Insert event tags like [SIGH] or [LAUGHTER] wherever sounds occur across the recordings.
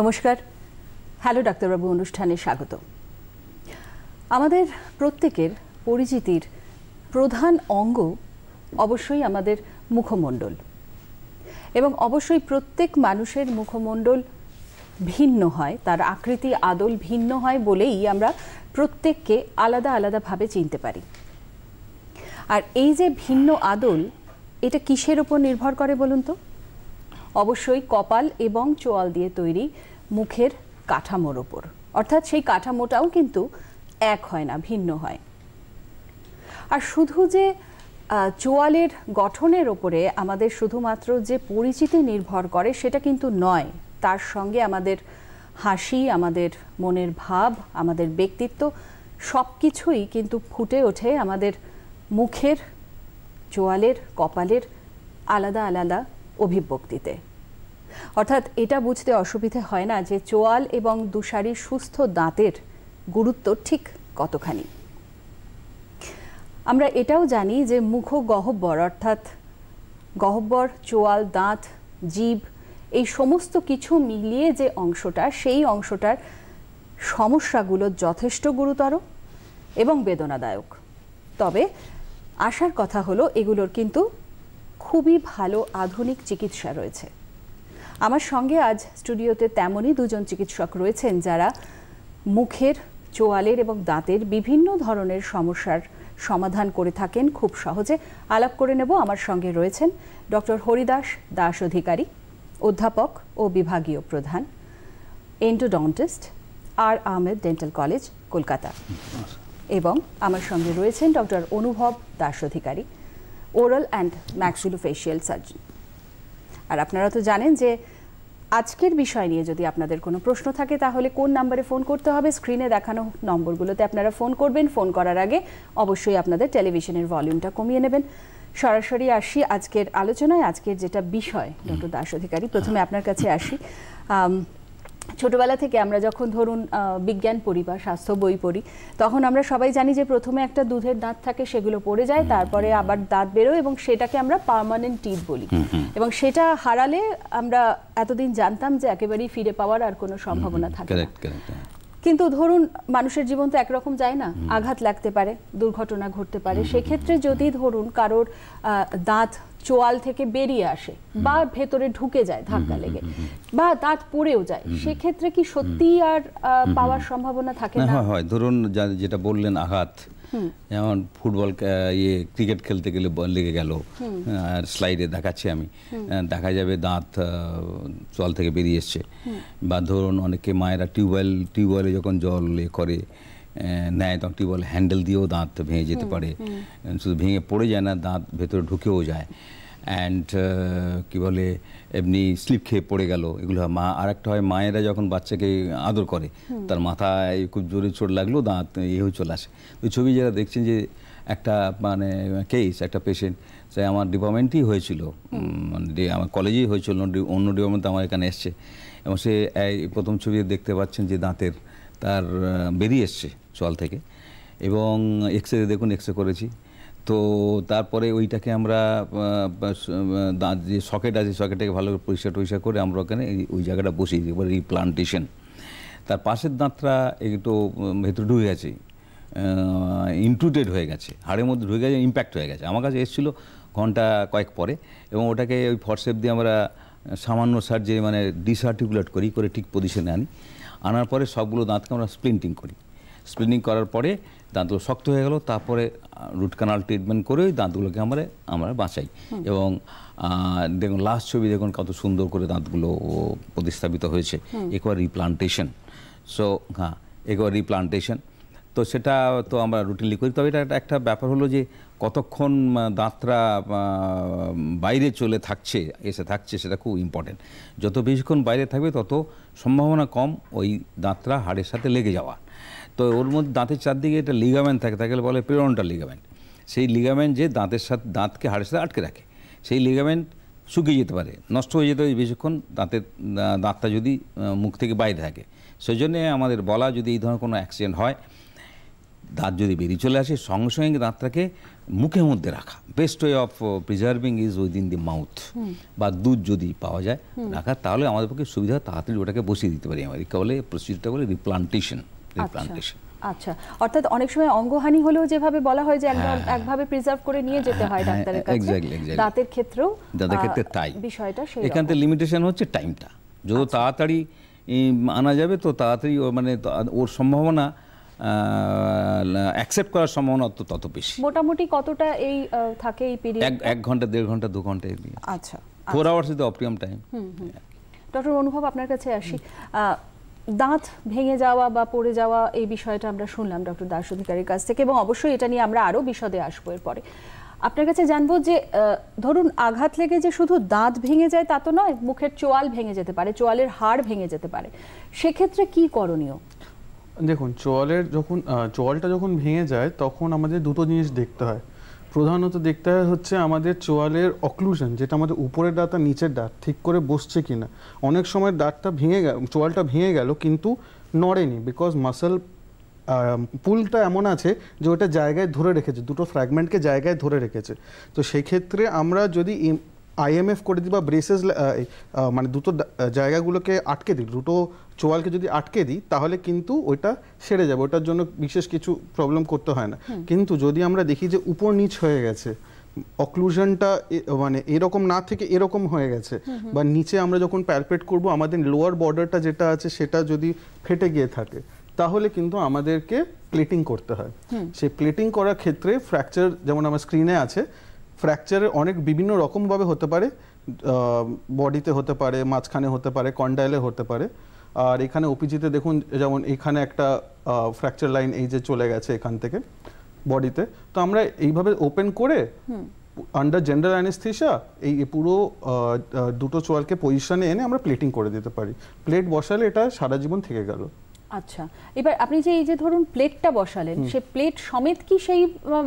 নমস্কার হ্যালো ডাক্তারবাবু অনুষ্ঠানে স্বাগত আমাদের প্রত্যেকের পরিচিতির প্রধান অঙ্গ অবশ্যই আমাদের মুখমণ্ডল এবং অবশ্যই প্রত্যেক মানুষের মুখমণ্ডল ভিন্ন হয় তার আকৃতি আদল ভিন্ন হয় বলেই আমরা প্রত্যেককে আলাদা আলাদাভাবে চিনতে পারি আর এই যে ভিন্ন আদল এটা কিসের ওপর নির্ভর করে বলুন তো অবশ্যই কপাল এবং চোয়াল দিয়ে তৈরি মুখের কাঠামোর ওপর অর্থাৎ সেই কাঠামোটাও কিন্তু এক হয় না ভিন্ন হয় আর শুধু যে চোয়ালের গঠনের ওপরে আমাদের শুধুমাত্র যে পরিচিতি নির্ভর করে সেটা কিন্তু নয় তার সঙ্গে আমাদের হাসি আমাদের মনের ভাব আমাদের ব্যক্তিত্ব সব কিছুই কিন্তু ফুটে ওঠে আমাদের মুখের চোয়ালের কপালের আলাদা আলাদা অভিব্যক্তিতে অর্থাৎ এটা বুঝতে অসুবিধে হয় না যে চোয়াল এবং দুশারির সুস্থ দাঁতের গুরুত্ব ঠিক কতখানি আমরা এটাও জানি যে মুখ গহব্বর অর্থাৎ গহব্বর চোয়াল দাঁত জীব এই সমস্ত কিছু মিলিয়ে যে অংশটা সেই অংশটার সমস্যাগুলো যথেষ্ট গুরুতর এবং বেদনাদায়ক তবে আশার কথা হলো এগুলোর কিন্তু খুবই ভালো আধুনিক চিকিৎসা রয়েছে আমার সঙ্গে আজ স্টুডিওতে তেমনই দুজন চিকিৎসক রয়েছেন যারা মুখের চোয়ালের এবং দাঁতের বিভিন্ন ধরনের সমস্যার সমাধান করে থাকেন খুব সহজে আলাপ করে নেব আমার সঙ্গে রয়েছেন ডক্টর হরিদাস দাস অধিকারী অধ্যাপক ও বিভাগীয় প্রধান endodontist R Ahmed dental college Kolkata এবং আমার সঙ্গে রয়েছেন doctor Anubhav Das Adhikari oral and maxillofacial surgeon আর আপনারা তো জানেন যে আজকের বিষয় নিয়ে যদি আপনাদের কোনো প্রশ্ন থাকে তাহলে কোন নাম্বারে ফোন করতে হবে স্ক্রিনে দেখানো নম্বরগুলোতে আপনারা ফোন করবেন ফোন করার আগে অবশ্যই আপনাদের টেলিভিশনের ভলিউমটা কমিয়ে নেবেন সরাসরি আসি আজকের আলোচনায় আজকের যেটা বিষয় ডক্টর দাস অধিকারী প্রথমে আপনার কাছে আসি ছোটবেলা থেকে আমরা যখন ধরুন বিজ্ঞান পড়ি বা স্বাস্থ্য বই পড়ি তখন আমরা সবাই জানি যে প্রথমে একটা দুধের দাঁত থাকে সেগুলো পড়ে যায় তারপরে আবার দাঁত বেরোয় এবং সেটাকে আমরা পারমানেন্ট টিপ বলি এবং সেটা হারালে আমরা এতদিন জানতাম যে একেবারেই ফিরে পাওয়ার আর কোনো সম্ভাবনা থাকে না হ্যাঁ। কিন্তু ধরুন মানুষের জীবন তো একরকম যায় না আঘাত লাগতে পারে দুর্ঘটনা ঘটতে পারে সেক্ষেত্রে যদি ধরুন কারোর দাঁত চোয়াল থেকে বেরিয়ে আসে বা ভেতরে ঢুকে যায় ধাক্কা লেগে বা দাঁত পড়েও যায় সেক্ষেত্রে কি সত্যি আর পাওয়ার সম্ভাবনা থাকে না হয় ধরুন যেটা বললেন আঘাত যেমন ফুটবল ইয়ে ক্রিকেট খেলতে গেলে লেগে গেল আর স্লাইডে দেখাচ্ছি আমি দেখা যাবে দাঁত জল থেকে বেরিয়ে এসছে বা ধরুন অনেকে মায়েরা টিউবওয়েল টিউবওয়েলে যখন জল এ করে নেয় তখন টিউবওয়েল হ্যান্ডেল দিয়েও দাঁত ভেঙে যেতে পারে শুধু ভেঙে পড়ে যায় না দাঁত ভেতরে ঢুকেও যায় অ্যান্ড uh, কি বলে এমনি স্লিপ খেয়ে পড়ে গেল এগুলো হয় মা আর একটা হয় মায়েরা যখন বাচ্চাকে আদর করে তার মাথায় খুব জোরে চোট লাগলো দাঁত ইয়ে হয়ে চলে আসে ওই ছবি যারা দেখছেন যে একটা মানে কেস একটা পেশেন্ট সে আমার ডিপার্টমেন্টই হয়েছিল মানে আমার কলেজেই হয়েছিল অন্য ডিপার্টমেন্ট আমার এখানে এসছে এবং সে প্রথম ছবি দেখতে পাচ্ছেন যে দাঁতের তার বেরিয়ে এসছে চল থেকে এবং এক্স রে দেখুন এক্স রে করেছি তো তারপরে ওইটাকে আমরা যে সকেট আছে সকেটটাকে ভালো করে পরিষ্কার টরিষ্কার করে আমরা ওখানে ওই জায়গাটা বসিয়ে দিই এবার রিপ্লান্টেশন তার পাশের দাঁতটা একটু ভেতরে ঢুকে গেছে ইনট্রুটেড হয়ে গেছে হাড়ের মধ্যে ঢুকে গেছে ইম্প্যাক্ট হয়ে গেছে আমার কাছে এসেছিলো ঘন্টা কয়েক পরে এবং ওটাকে ওই ফটসেপ দিয়ে আমরা সামান্য সার্জারি মানে ডিসার্টিকুলেট করি করে ঠিক পজিশনে আনি আনার পরে সবগুলো দাঁতকে আমরা স্প্লিন্টিং করি স্প্লিন্টিং করার পরে দাঁতগুলো শক্ত হয়ে গেল তারপরে রুট কানাল ট্রিটমেন্ট করে ওই দাঁতগুলোকে আমরা আমরা বাঁচাই এবং দেখুন লাস্ট ছবি দেখুন কত সুন্দর করে দাঁতগুলো প্রতিস্থাপিত হয়েছে একবার রিপ্লান্টেশন সো হ্যাঁ একবার রিপ্লান্টেশন তো সেটা তো আমরা রুটিনলি করি তবে এটা একটা ব্যাপার হলো যে কতক্ষণ দাঁতরা বাইরে চলে থাকছে এসে থাকছে সেটা খুব ইম্পর্টেন্ট যত বেশিক্ষণ বাইরে থাকবে তত সম্ভাবনা কম ওই দাঁতরা হাড়ের সাথে লেগে যাওয়া তো ওর মধ্যে দাঁতের চারদিকে একটা লিগামেন্ট থাকে তাকে বলে পেরনটা লিগামেন্ট সেই লিগামেন্ট যে দাঁতের সাথে দাঁতকে হাড়ের সাথে আটকে রাখে সেই লিগামেন্ট শুকিয়ে যেতে পারে নষ্ট হয়ে যেতে পারে বেশিক্ষণ দাঁতের দাঁতটা যদি মুখ থেকে বাইরে থাকে সেই জন্যে আমাদের বলা যদি এই ধরনের কোনো অ্যাক্সিডেন্ট হয় দাঁত যদি বেরিয়ে চলে আসে সঙ্গে সঙ্গে দাঁতটাকে মুখের মধ্যে রাখা best way of preserving is within the mouth বা দুধ যদি পাওয়া যায় রাখা তাহলে আমাদের পক্ষে সুবিধা তাড়াতাড়ি ওটাকে বসিয়ে দিতে পারি আমার বলে প্রসিডিউরটা বলে রিপ্লান্টেশন আচ্ছা, আচ্ছা অর্থাৎ অনেক সময় অঙ্গহানি হলেও যেভাবে বলা হয় যে একবার হ্যাঁ, হ্যাঁ। একভাবে প্রিজার্ভ করে নিয়ে যেতে হয় হ্যাঁ, ডাক্তারের কাছে দাঁতের ক্ষেত্রেও দাঁতের ক্ষেত্রে তাই বিষয়টা সেই এখান থেকে লিমিটেশন হচ্ছে টাইমটা যত আচ্ছা। তাড়াতাড়ি আনা যাবে তো তাড়াতাড়ি মানে ওর সম্ভাবনা অ্যাকসেপ্ট করার সম্ভাবনা তো তত বেশি মোটামুটি কতটা এই থাকে এই পিরিয়ড এক ঘন্টা দেড় ঘন্টা দু ঘন্টা আচ্ছা four hours is the optimum time doctor Anubhav আপনার কাছে আসি দাঁত ভেঙে যাওয়া বা পড়ে যাওয়া এই বিষয়টা আমরা শুনলাম ডক্টর দাস অধিকারীর কাছ থেকে এবং অবশ্যই এটা নিয়ে আমরা আরও বিশদে আসবো এরপরে আপনার কাছে জানবো যে ধরুন আঘাত লেগে যে শুধু দাঁত ভেঙে যায় তা তো নয় মুখের চোয়াল ভেঙে যেতে পারে চোয়ালের হাড় ভেঙে যেতে পারে সেক্ষেত্রে কি করণীয় দেখুন চোয়ালের যখন চোয়ালটা যখন ভেঙে যায় তখন আমাদের দুটো জিনিস দেখতে হয় প্রধানত দেখতে হয় হচ্ছে আমাদের চোয়ালের অক্লুশন যেটা আমাদের উপরের দাঁত আর নিচের দাঁত ঠিক করে বসছে কি না অনেক সময় দাঁতটা ভেঙে গেল চোয়ালটা ভেঙে গেল কিন্তু নড়েনি বিকজ মাসল পুলটা এমন আছে যে ওটা জায়গায় ধরে রেখেছে দুটো ফ্র্যাগমেন্টকে জায়গায় ধরে রেখেছে তো সেক্ষেত্রে আমরা যদি আইএমএফ করে দিই বা ব্রেসেস মানে দুটো জায়গাগুলোকে আটকে দিই দুটো চোয়ালকে যদি আটকে দিই তাহলে কিন্তু ওইটা সেরে যাবে ওটার জন্য বিশেষ কিছু প্রবলেম করতে হয় না কিন্তু যদি আমরা দেখি যে উপর নিচ হয়ে গেছে অক্লুশনটা মানে এরকম না থেকে এরকম হয়ে গেছে বা নিচে আমরা যখন প্যালপেট করব আমাদের লোয়ার বর্ডারটা যেটা আছে সেটা যদি ফেটে গিয়ে থাকে তাহলে কিন্তু আমাদেরকে প্লেটিং করতে হয় সেই প্লেটিং করার ক্ষেত্রে ফ্র্যাকচার যেমন আমার স্ক্রিনে আছে ফ্র্যাকচারের অনেক বিভিন্ন রকমভাবে হতে পারে বডিতে হতে পারে মাঝখানে হতে পারে কন্ডাইলে হতে পারে আর এখানে ওপিজিতে দেখুন যেমন এখানে একটা ফ্র্যাকচার লাইন এই যে চলে গেছে এখান থেকে বডিতে তো আমরা এইভাবে ওপেন করে আন্ডার জেনারেল অ্যানেস্থেশিয়া এই পুরো দুটো চোয়ালকে পজিশনে এনে আমরা প্লেটিং করে দিতে পারি প্লেট বসালে এটা সারা জীবন থেকে গেল আচ্ছা এবার আপনি যে এই যে ধরুন প্লেটটা বসালেন সে প্লেট সমেত কি সেই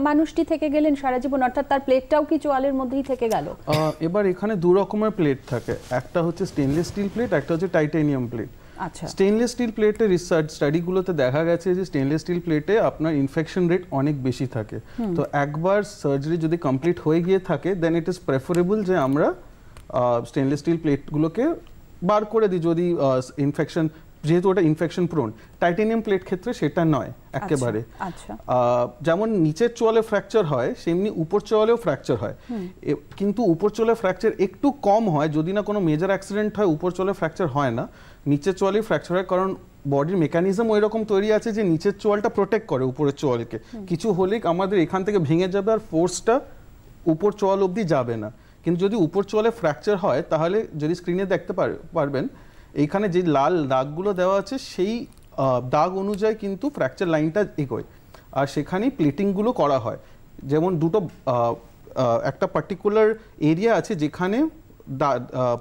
মানুষটি থেকে গেলেন সারা জীবন অর্থাৎ তার প্লেটটাও কি চোয়ালের মধ্যেই থেকে গেল এবার এখানে দু রকমের প্লেট থাকে একটা হচ্ছে স্টেনলেস স্টিল প্লেট একটা হচ্ছে টাইটেনিয়াম প্লেট আচ্ছা স্টেনলেস স্টিল প্লেটের রিসার্চ স্টাডিগুলোতে দেখা গেছে যে স্টেনলেস স্টিল প্লেটে আপনার ইনফেকশন রেট অনেক বেশি থাকে তো একবার সার্জারি যদি কমপ্লিট হয়ে গিয়ে থাকে দেন ইট ইজ প্রেফারেবল যে আমরা স্টেনলেস স্টিল প্লেটগুলোকে বার করে দিই যদি ইনফেকশন যেহেতু ওটা ইনফেকশন প্রোন টাইটেনিয়াম প্লেট ক্ষেত্রে সেটা নয় একেবারে আচ্ছা, আচ্ছা। যেমন নিচের চোয়ালে ফ্র্যাকচার হয় সেমনি উপর চোয়ালেও ফ্র্যাকচার হয় কিন্তু উপর চোয়ালে ফ্র্যাকচার একটু কম হয় যদি না কোনো মেজর অ্যাক্সিডেন্ট হয় উপর চোয়ালে ফ্র্যাকচার হয় না নিচের চোয়ালেই ফ্র্যাকচার হয় কারণ বডির মেকানিজম ওই রকম তৈরি আছে যে নিচের চোয়ালটা প্রোটেক্ট করে উপরের চোয়ালকে কিছু হলেই আমাদের এখান থেকে ভেঙে যাবে আর ফোর্সটা উপর চোয়াল অবধি যাবে না কিন্তু যদি উপর চোয়ালে ফ্র্যাকচার হয় তাহলে যদি স্ক্রিনে দেখতে পারবেন এইখানে যে লাল দাগগুলো দেওয়া আছে সেই দাগ অনুযায়ী কিন্তু ফ্র্যাকচার লাইনটা এগোয় আর সেখানেই প্লেটিংগুলো করা হয় যেমন দুটো একটা পার্টিকুলার এরিয়া আছে যেখানে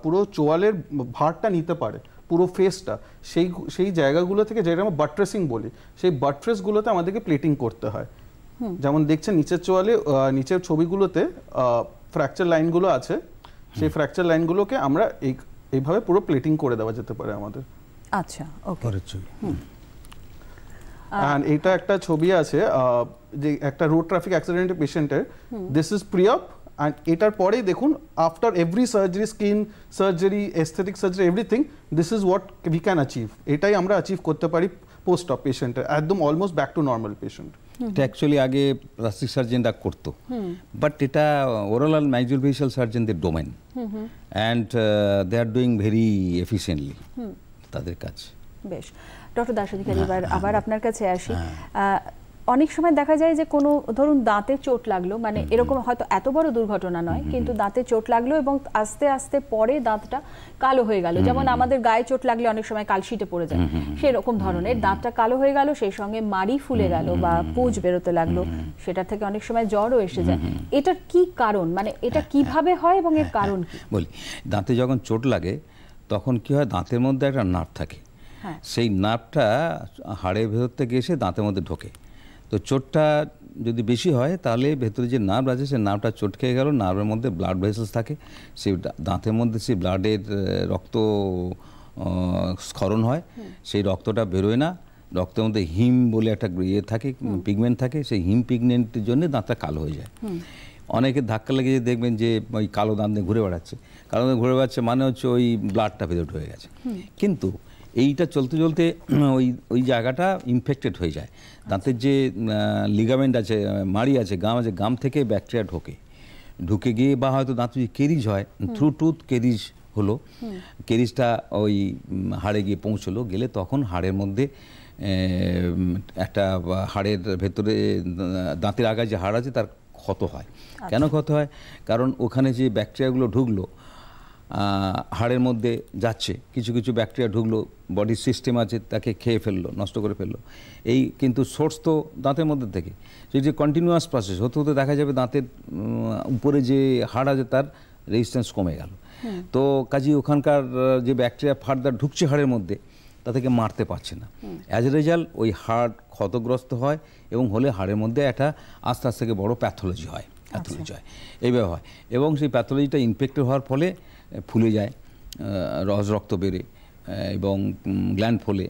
পুরো চোয়ালের ভারটা নিতে পারে পুরো ফেসটা সেই সেই জায়গাগুলো থেকে যেটা আমরা বাট্রেসিং বলি সেই বাট্রেসগুলোতে আমাদেরকে প্লেটিং করতে হয় যেমন দেখছেন নিচের চোয়ালে নিচের ছবিগুলোতে ফ্র্যাকচার লাইনগুলো আছে সেই ফ্র্যাকচার লাইনগুলোকে আমরা এই এইভাবে পুরো প্লেটিং করে দেওয়া যেতে পারে আমাদের আচ্ছা ওকে অ্যান্ড এটা একটা ছবি আছে যে একটা রোড ট্রাফিক অ্যাক্সিডেন্টের পেশেন্টের দিস ইজ অপ অ্যান্ড এটার পরেই দেখুন after every surgery skin surgery aesthetic surgery everything this is what we can achieve এটাই আমরা অ্যাচিভ করতে পারি পোস্ট অফ পেশেন্টের একদম almost back to normal patient এটা অ্যাকচুয়ালি আগে প্লাস্টিক সার্জেনরা করতো বাট এটা ওরাল অ্যান্ড ম্যাজুয়াল ফেসিয়াল সার্জেনদের domain and they are doing very efficiently তাদের কাজ বেশ ডক্টর দাস অধিকারী হ্যাঁ, হ্যাঁ। আবার আপনার কাছে আসি হ্যাঁ। অনেক সময় দেখা যায় যে কোনো ধরুন দাঁতে চোট লাগলো মানে এরকম হয়তো এত বড় দুর্ঘটনা নয় কিন্তু দাঁতে চোট লাগলো এবং আস্তে আস্তে পরে দাঁতটা কালো হয়ে গেল যেমন আমাদের গায়ে চোট লাগলে অনেক সময় কালশিটে পড়ে যায় সেরকম ধরনের দাঁতটা কালো হয়ে গেল সেই সঙ্গে মাড়ি ফুলে গেল বা পুজ বেরোতে লাগলো সেটা থেকে অনেক সময় জ্বরও এসে যায় এটার কি কারণ মানে এটা হ্যাঁ, কিভাবে হ্যাঁ। হয় এবং এর হ্যাঁ, কারণ বলি দাঁতে যখন চোট লাগে তখন কি হয় দাঁতের মধ্যে একটা নার্ভ থাকে সেই নার্ভটা হাড়ের ভেতর থেকে এসে দাঁতের মধ্যে ঢোকে তো চোটটা যদি বেশি হয় তাহলে ভেতরে যে নার্ভ আছে সেই নার্ভটা চোট খেয়ে গেল নার্ভের মধ্যে ব্লাড ভেসেলস থাকে সেই দাঁতের মধ্যে সেই ব্লাডের রক্ত স্খরণ হয় সেই রক্তটা বেরোয় না রক্তের মধ্যে হিম বলে একটা ইয়ে থাকে পিগমেন্ট থাকে সেই হিম পিগমেন্টের জন্য দাঁতটা কালো হয়ে যায় অনেকে ধাক্কা লেগে দেখবেন যে ওই কালো দাঁত ঘুরে বেড়াচ্ছে কালো দাঁত ঘুরে বেড়াচ্ছে মানে হচ্ছে ওই ব্লাডটা ভেতরে ঢুকে গেছে কিন্তু এইটা চলতে চলতে [CLEARS THROAT] ওই ওই জায়গাটা ইনফেক্টেড হয়ে যায় দাঁতের যে লিগামেন্ট আছে মাড়ি আছে গাম আছে গাম থেকে ব্যাকটেরিয়া ঢোকে ঢুকে গিয়ে বা হয়তো দাঁত যদি কেরিজ হয় থ্রু টুথ কেরিজ হলো কেরিজটা ওই হাড়ে গিয়ে পৌঁছলো গেলে তখন হাড়ের মধ্যে একটা হাড়ের ভেতরে দাঁতের আগায় যে হাড় আছে তার ক্ষত হয় কেন আচ্ছা। ক্ষত হয় কারণ ওখানে যে ব্যাকটেরিয়াগুলো ঢুকলো হাড়ের মধ্যে যাচ্ছে কিছু কিছু ব্যাকটেরিয়া ঢুকলো বডি সিস্টেম আছে তাকে খেয়ে ফেললো নষ্ট করে ফেললো এই কিন্তু সোর্স তো দাঁতের মধ্যে থেকে যে কন্টিনিউয়াস প্রসেস হতে হতে দেখা যাবে দাঁতের উপরে যে হাড় আছে তার রেজিস্ট্যান্স কমে গেল তো কাজে ওখানকার যে ব্যাকটেরিয়া ফার্দার ঢুকছে হাড়ের মধ্যে তা থেকে মারতে পারছে না অ্যাজ এ রেজাল্ট ওই হাড় ক্ষতগ্রস্ত হয় এবং হলে হাড়ের মধ্যে একটা আস্তে আস্তে বড় প্যাথোলজি হয় প্যাথোলজি আচ্ছা। হয় এইভাবে হয় এবং সেই প্যাথোলজিটা ইনফেক্টেড হওয়ার ফলে ফুলে যায় রস রক্ত বেড়ে এবং গ্ল্যান্ড ফোলে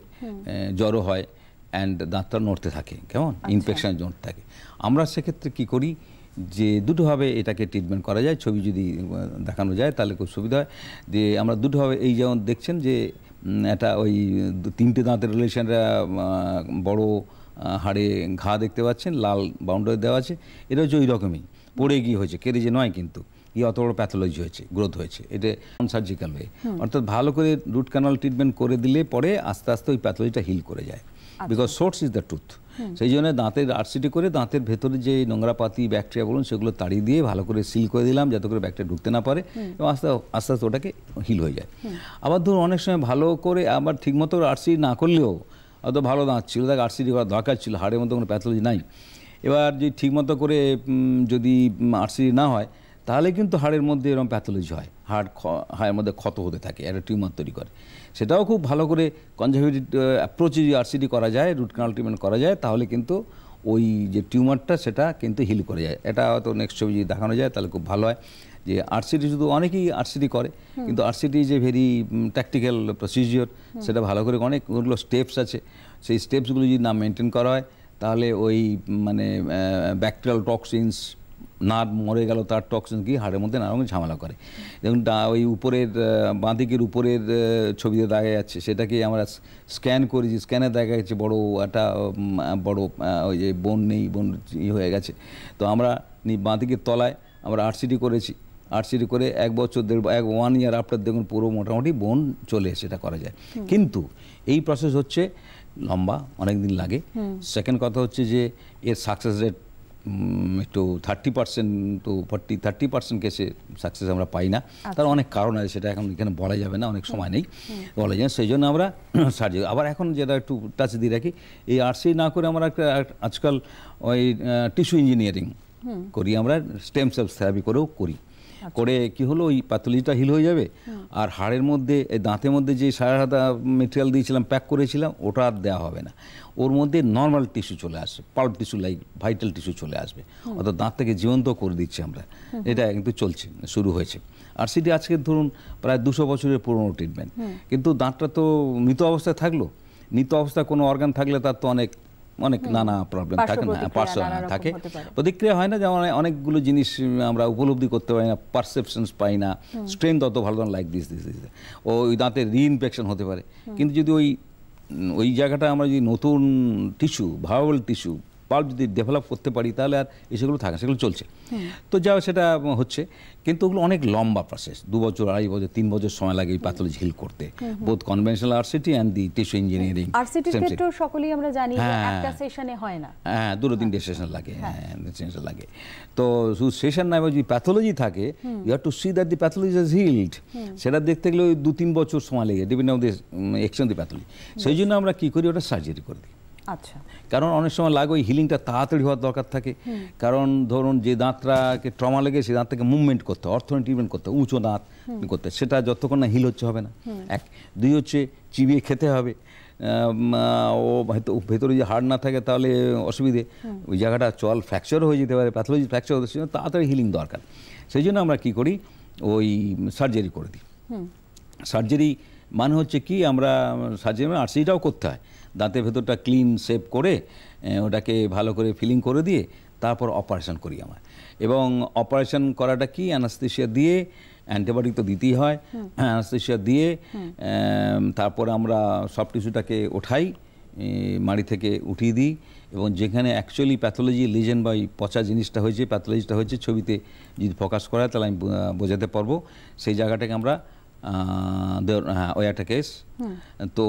জ্বরও হয় অ্যান্ড দাঁতটা নড়তে থাকে কেমন ইনফেকশান আচ্ছা। নড়তে থাকে আমরা সেক্ষেত্রে কি করি যে দুটোভাবে এটাকে ট্রিটমেন্ট করা যায় ছবি যদি দেখানো যায় তাহলে খুব সুবিধা হয় যে আমরা দুটোভাবে এই যেমন দেখছেন যে এটা ওই তিনটে দাঁতের রিলেশনরা বড় হাড়ে ঘা দেখতে পাচ্ছেন লাল বাউন্ডারি দেওয়া আছে এটা হচ্ছে ওই রকমই পড়ে গিয়ে হয়েছে কেড়ে যে নয় কিন্তু গিয়ে অত বড় প্যাথোলজি হয়েছে গ্রোথ হয়েছে এটা সার্জিক্যাল ওয়ে অর্থাৎ ভালো করে রুট ক্যানাল ট্রিটমেন্ট করে দিলে পরে আস্তে আস্তে ওই প্যাথোলজিটা হিল করে যায় because source is the tooth সেই জন্য দাঁতের আরসিটি করে দাঁতের ভেতরে যে নোংরাপাতি ব্যাকটেরিয়া বলুন সেগুলো তাড়িয়ে দিয়ে ভালো করে সিল করে দিলাম যাতে করে ব্যাকটেরিয়া ঢুকতে না পারে এবং আস্তে আস্তে আস্তে ওটাকে হিল হয়ে যায় আবার ধরুন অনেক সময় ভালো করে আবার ঠিকমতো আরসিডি না করলেও অত ভালো দাঁত ছিল তাকে আরসিডি করার দরকার ছিল হাড়ের মতো কোনো প্যাথোলজি নাই এবার যদি ঠিকমতো করে যদি আরসিটি না হয় তাহলে কিন্তু হাড়ের মধ্যে এরকম প্যাথোলজি হয় হাড় হাড়ের মধ্যে ক্ষত হতে থাকে একটা টিউমার তৈরি করে সেটাও খুব ভালো করে কনজারভেটিভ অ্যাপ্রোচে যদি আরসিডি করা যায় রুট কানাল ট্রিটমেন্ট করা যায় তাহলে কিন্তু ওই যে টিউমারটা সেটা কিন্তু হিল করে যায় এটা হয়তো নেক্সট ছবি যদি দেখানো যায় তাহলে খুব ভালো হয় যে আরসিডি শুধু অনেকেই আরসিডি করে কিন্তু আরসিডি যে ভেরি ট্যাকটিক্যাল প্রসিজিওর সেটা ভালো করে অনেকগুলো স্টেপস আছে সেই স্টেপসগুলো যদি না মেনটেন করা হয় তাহলে ওই মানে ব্যাকটেরিয়াল টক্সিনস নার মরে গেল তার টক্সিন কি হাড়ের মধ্যে নানা রকম ঝামেলা করে যেমন ওই উপরের বাঁদিকের উপরের ছবিতে দেখা যাচ্ছে সেটাকে আমরা স্ক্যান করেছি স্ক্যানে দেখা যাচ্ছে বড় একটা বড় ওই যে বোন নেই বোন ই হয়ে গেছে তো আমরা বাঁদিকের তলায় আমরা আরসিডি করেছি আরসিডি করে এক বছর দেড় এক ওয়ান ইয়ার আফটার দেখুন পুরো মোটামুটি বোন চলে এসে সেটা করা যায় কিন্তু এই প্রসেস হচ্ছে লম্বা অনেক দিন লাগে সেকেন্ড কথা হচ্ছে যে এর সাকসেস রেট একটু thirty percent to forty thirty percent কেসে সাকসেস আমরা পাই না আচ্ছা। তার অনেক কারণ আছে সেটা এখন এখানে বলা যাবে না অনেক সময় নেই বলা যায় সেই জন্য আমরা [CLEARS THROAT] সার্জি আবার এখন যেটা একটু টাচ দিয়ে রাখি এই আরসি না করে আমরা আজকাল ওই টিস্যু ইঞ্জিনিয়ারিং করি আমরা স্টেম সেলস থেরাপি করেও করি আচ্ছা। করে কি হলো ওই পাতলিটা হিল হয়ে যাবে হ্যাঁ। আর হাড়ের মধ্যে দাঁতের মধ্যে যে সাড়ে হাতা মেটেরিয়াল দিয়েছিলাম প্যাক করেছিলাম ওটা আর দেওয়া হবে না ওর মধ্যে নর্মাল টিস্যু চলে আসবে pulp tissue like vital tissue চলে আসবে অর্থাৎ দাঁতটাকে জীবন্ত করে দিচ্ছি আমরা এটা কিন্তু চলছে শুরু হয়েছে আর সেটি আজকে ধরুন প্রায় দুশো বছরের পুরনো ট্রিটমেন্ট কিন্তু দাঁতটা তো মৃত অবস্থায় থাকলো মৃত অবস্থায় কোনো অর্গান থাকলে তার তো অনেক অনেক নানা প্রবলেম থাকে না পার্শ্ব হ্যাঁ, থাকে প্রতিক্রিয়া হয় না যেমন অনেকগুলো জিনিস আমরা উপলব্ধি করতে পারি না পারসেপশনস পাই না স্ট্রেন তত ভালো লাইক দিস দিস দিস ও ওই দাঁতে ইনফেকশন হতে পারে কিন্তু যদি ওই ওই জায়গাটা আমরা যদি নতুন টিস্যু ভাওয়াল টিস্যু পাল্প যদি ডেভেলপ করতে পারি তাহলে আর এসেগুলো থাকে সেগুলো চলছে তো যা সেটা হচ্ছে কিন্তু ওগুলো অনেক লম্বা প্রসেস দু বছর আড়াই বছর তিন বছর সময় লাগে এই পাতলি হিল করতে বোধ conventional RCT and the tissue engineering আরসিটির ক্ষেত্রে সকলেই আমরা জানি হ্যাঁ। একটা সেশনে হয় না হ্যাঁ দুটো হ্যাঁ। তিনটে সেশন লাগে হ্যাঁ সেশন হ্যাঁ, লাগে তো শুধু সেশন না যদি প্যাথোলজি থাকে you have to see that the pathology is healed সেটা দেখতে গেলে ওই দু তিন বছর সময় লেগে depend on the extent the pathology সেই জন্য আমরা কী করি ওটা সার্জারি করে দিই আচ্ছা কারণ অনেক সময় লাগে ওই হিলিংটা তাড়াতাড়ি হওয়ার দরকার থাকে কারণ ধরুন যে দাঁতটাকে ট্রমা লেগে সেই দাঁতটাকে মুভমেন্ট করতে অর্থ অর্থনীতি ট্রিটমেন্ট করতে উঁচু দাঁত করতে সেটা যতক্ষণ না হিল হচ্ছে হবে না এক দুই হচ্ছে চিবিয়ে খেতে হবে ও হয়তো ভেতরে যে হাড় না থাকে তাহলে অসুবিধে ওই জায়গাটা চল ফ্র্যাকচার হয়ে যেতে পারে প্যাথোলজি ফ্র্যাকচার হতে সেজন্য তাড়াতাড়ি হিলিং দরকার সেই জন্য আমরা কি করি ওই সার্জারি করে দিই সার্জারি মানে হচ্ছে কি আমরা সার্জারি মানে আর্সিটাও করতে হয় দাঁতের ভেতরটা ক্লিন সেভ করে ওটাকে ভালো করে ফিলিং করে দিয়ে তারপর অপারেশন করি আমার এবং অপারেশন করাটা কি অ্যানাস্থেশিয়া দিয়ে অ্যান্টিবায়োটিক তো দিতেই হয় অ্যানাস্থেশিয়া দিয়ে তারপর আমরা সব কিছুটাকে ওঠাই মাড়ি থেকে উঠিয়ে দিই এবং যেখানে অ্যাকচুয়ালি প্যাথোলজি লিজেন বা পচা জিনিসটা হয়েছে প্যাথোলজিটা হয়েছে ছবিতে যদি ফোকাস করা তাহলে আমি বোঝাতে পারবো সেই জায়গাটাকে আমরা হ্যাঁ একটা কেস তো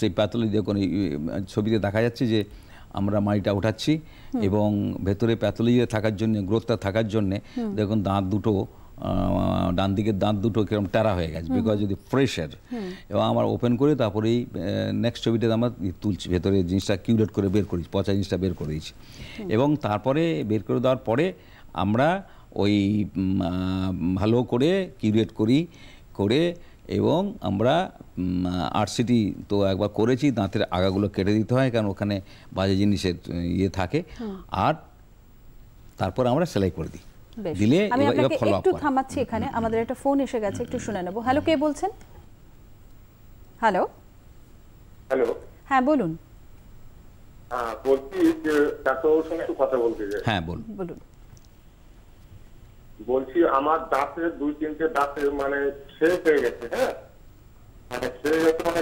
সেই প্যাথোলজি দেখুন ছবিতে দেখা যাচ্ছে যে আমরা মাড়িটা উঠাচ্ছি এবং ভেতরে প্যাথলজিতে থাকার জন্য গ্রোথটা থাকার জন্যে দেখুন দাঁত দুটো ডান দিকের দাঁত দুটো কিরকম টেরা হয়ে গেছে বিকজ যদি ফ্রেশের এবং আমার ওপেন করে তারপরেই নেক্সট ছবিটাতে আমরা তুলছি ভেতরে জিনিসটা কিউরেট করে বের করেছি পচা জিনিসটা বের করে দিয়েছি এবং তারপরে বের করে দেওয়ার পরে আমরা ওই ভালো করে কিউরেট করি করে এবং আমরা আরসিটি তো একবার করেছি দাঁতের আগাগুলো কেটে দিতে হয় কারণ ওখানে বাজে জিনিসের ইয়ে থাকে আর তারপর আমরা সেলাই করে দিই দিলে একটু থামাচ্ছি এখানে আমাদের একটা ফোন এসে গেছে একটু শুনে নেব হ্যালো কে বলছেন হ্যালো হ্যালো হ্যাঁ বলুন হ্যাঁ বলছি যে ডাক্তারবাবুর সঙ্গে একটু কথা বলতে চাই হ্যাঁ বলুন বলুন বলছি আমার দাঁতের দুই তিনটে দাঁতের মানে শেষ হয়ে গেছে হ্যাঁ মানে, মানে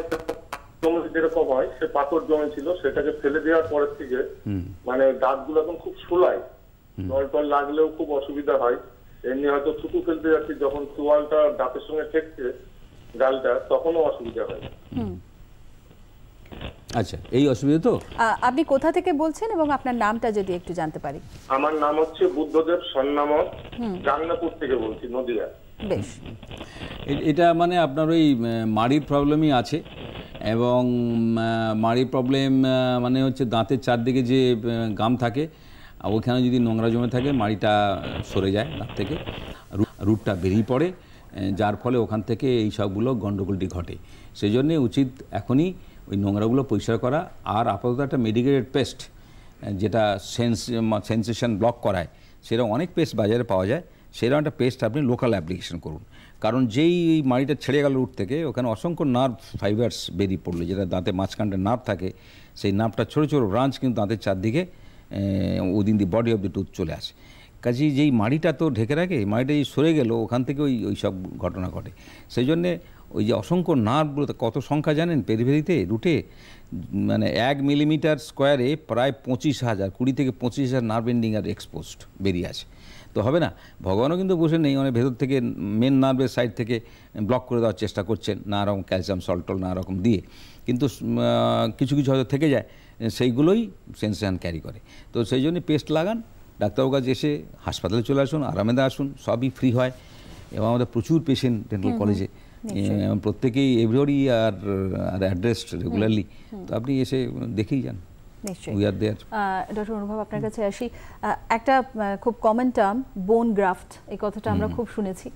যেরকম হয় সে পাথর জমি ছিল সেটাকে ফেলে দেওয়ার পরের থেকে মানে দাঁতগুলো এখন খুব সোলায় জল টল লাগলেও খুব অসুবিধা হয় এমনি হয়তো থুতু ফেলতে যাচ্ছি যখন তোয়ালটা দাঁতের সঙ্গে ঠেকছে গালটা তখনও অসুবিধা হয় আচ্ছা এই অসুবিধা তো আপনি কোথা থেকে বলছেন এবং আপনার নামটা যদি একটু জানতে পারি আমার নাম হচ্ছে বুদ্ধদেব সন্নামক জাননাপুর থেকে বলছি নদিয়া বেশ এটা মানে আপনার ওই মাড়ির প্রবলেমই আছে এবং মাড়ির প্রবলেম মানে হচ্ছে দাঁতের চারদিকে যে গাম থাকে ওখানে যদি নোংরা জমে থাকে মাড়িটা সরে যায় দাঁত থেকে রুটটা বেরিয়ে পড়ে যার ফলে ওখান থেকে এই সবগুলো গণ্ডগোলটি ঘটে সেই জন্যে উচিত এখনই ওই নোংরাগুলো পরিষ্কার করা আর আপাতত একটা মেডিকেটেড পেস্ট যেটা সেন্স সেন্সেশন ব্লক করায় সেরকম অনেক পেস্ট বাজারে পাওয়া যায় সেরকম একটা পেস্ট আপনি লোকাল অ্যাপ্লিকেশন করুন কারণ যেই এই মাড়িটা ছেড়ে গেল রুট থেকে ওখানে অসংখ্য নার্ভ ফাইবার্স বেরিয়ে পড়লো যেটা দাঁতে মাঝখানটা নার্ভ থাকে সেই নার্ভটা ছোটো ছোটো ব্রাঞ্চ কিন্তু দাঁতের চারদিকে within the body of the tooth চলে আসে কাজে যেই মাড়িটা তো ঢেকে রাখে মাড়িটা যদি সরে গেল ওখান থেকে ওই ওই সব ঘটনা ঘটে সেই জন্যে ওই যে অসংখ্য নার্ভগুলো কত সংখ্যা জানেন পেরিভেরিতে রুটে মানে এক মিলিমিটার স্কোয়ারে প্রায় পঁচিশ হাজার কুড়ি থেকে পঁচিশ হাজার নার্ভ এন্ডিং আর এক্সপোজড বেরিয়ে আছে তো হবে না ভগবানও কিন্তু বসে নেই মানে ভেতর থেকে মেন নার্ভের সাইড থেকে ব্লক করে দেওয়ার চেষ্টা করছেন নানা রকম ক্যালসিয়াম সল্টল নানা রকম দিয়ে কিন্তু কিছু কিছু হয়তো থেকে যায় সেইগুলোই সেন্সেশন ক্যারি করে তো সেই জন্য পেস্ট লাগান ডাক্তারবাবু কাছে এসে হাসপাতালে চলে আসুন আরামেদা আসুন সবই ফ্রি হয় এবং আমাদের প্রচুর পেশেন্ট ডেন্টাল কলেজে ইয়ে, মানে প্রত্যেকেই everybody are are addressed regularly তো আপনি এসে দেখেই যান নিশ্চয়ই আর ডক্টর অনুভব আপনার কাছে আসি একটা খুব কমন টার্ম বোন গ্রাফট এই কথাটা আমরা খুব শুনেছি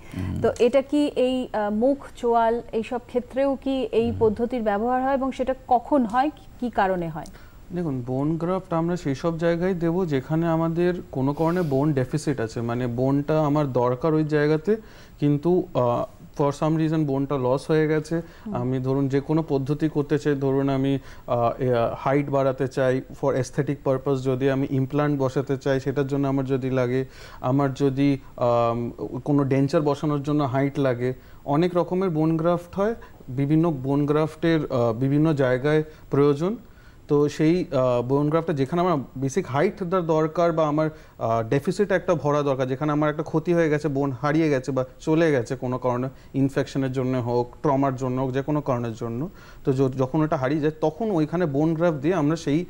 তো এটা কি এই মুখ চোয়াল এইসব ক্ষেত্রেও কি এই পদ্ধতির ব্যবহার হয় এবং সেটা কখন হয় কি কারণে হয় দেখুন বোন গ্রাফট আমরা সেই সব জায়গায় দেব যেখানে আমাদের কোনো কারণে বোন ডেফিসিট আছে মানে বোনটা আমার দরকার ওই জায়গাতে কিন্তু ফর সাম রিজন বোনটা লস হয়ে গেছে আমি ধরুন যে কোনো পদ্ধতি করতে চাই ধরুন আমি হাইট বাড়াতে চাই ফর এস্থেটিক পারপাস যদি আমি ইমপ্লান্ট বসাতে চাই সেটার জন্য আমার যদি লাগে আমার যদি কোনো ডেঞ্চার বসানোর জন্য হাইট লাগে অনেক রকমের বোন গ্রাফট হয় বিভিন্ন বোন গ্রাফটের বিভিন্ন জায়গায় প্রয়োজন তো সেই বোনগ্রাফটা যেখানে আমার বেসিক হাইট দরকার বা আমার ডেফিসিট একটা ভরা দরকার যেখানে আমার একটা ক্ষতি হয়ে গেছে বোন হারিয়ে গেছে বা চলে গেছে কোনো কারণে ইনফেকশনের জন্য হোক ট্রমার জন্য হোক যে কোনো কারণের জন্য তো যখন ওটা হারিয়ে যায় তখন ওইখানে বোনগ্রাফ দিয়ে আমরা সেই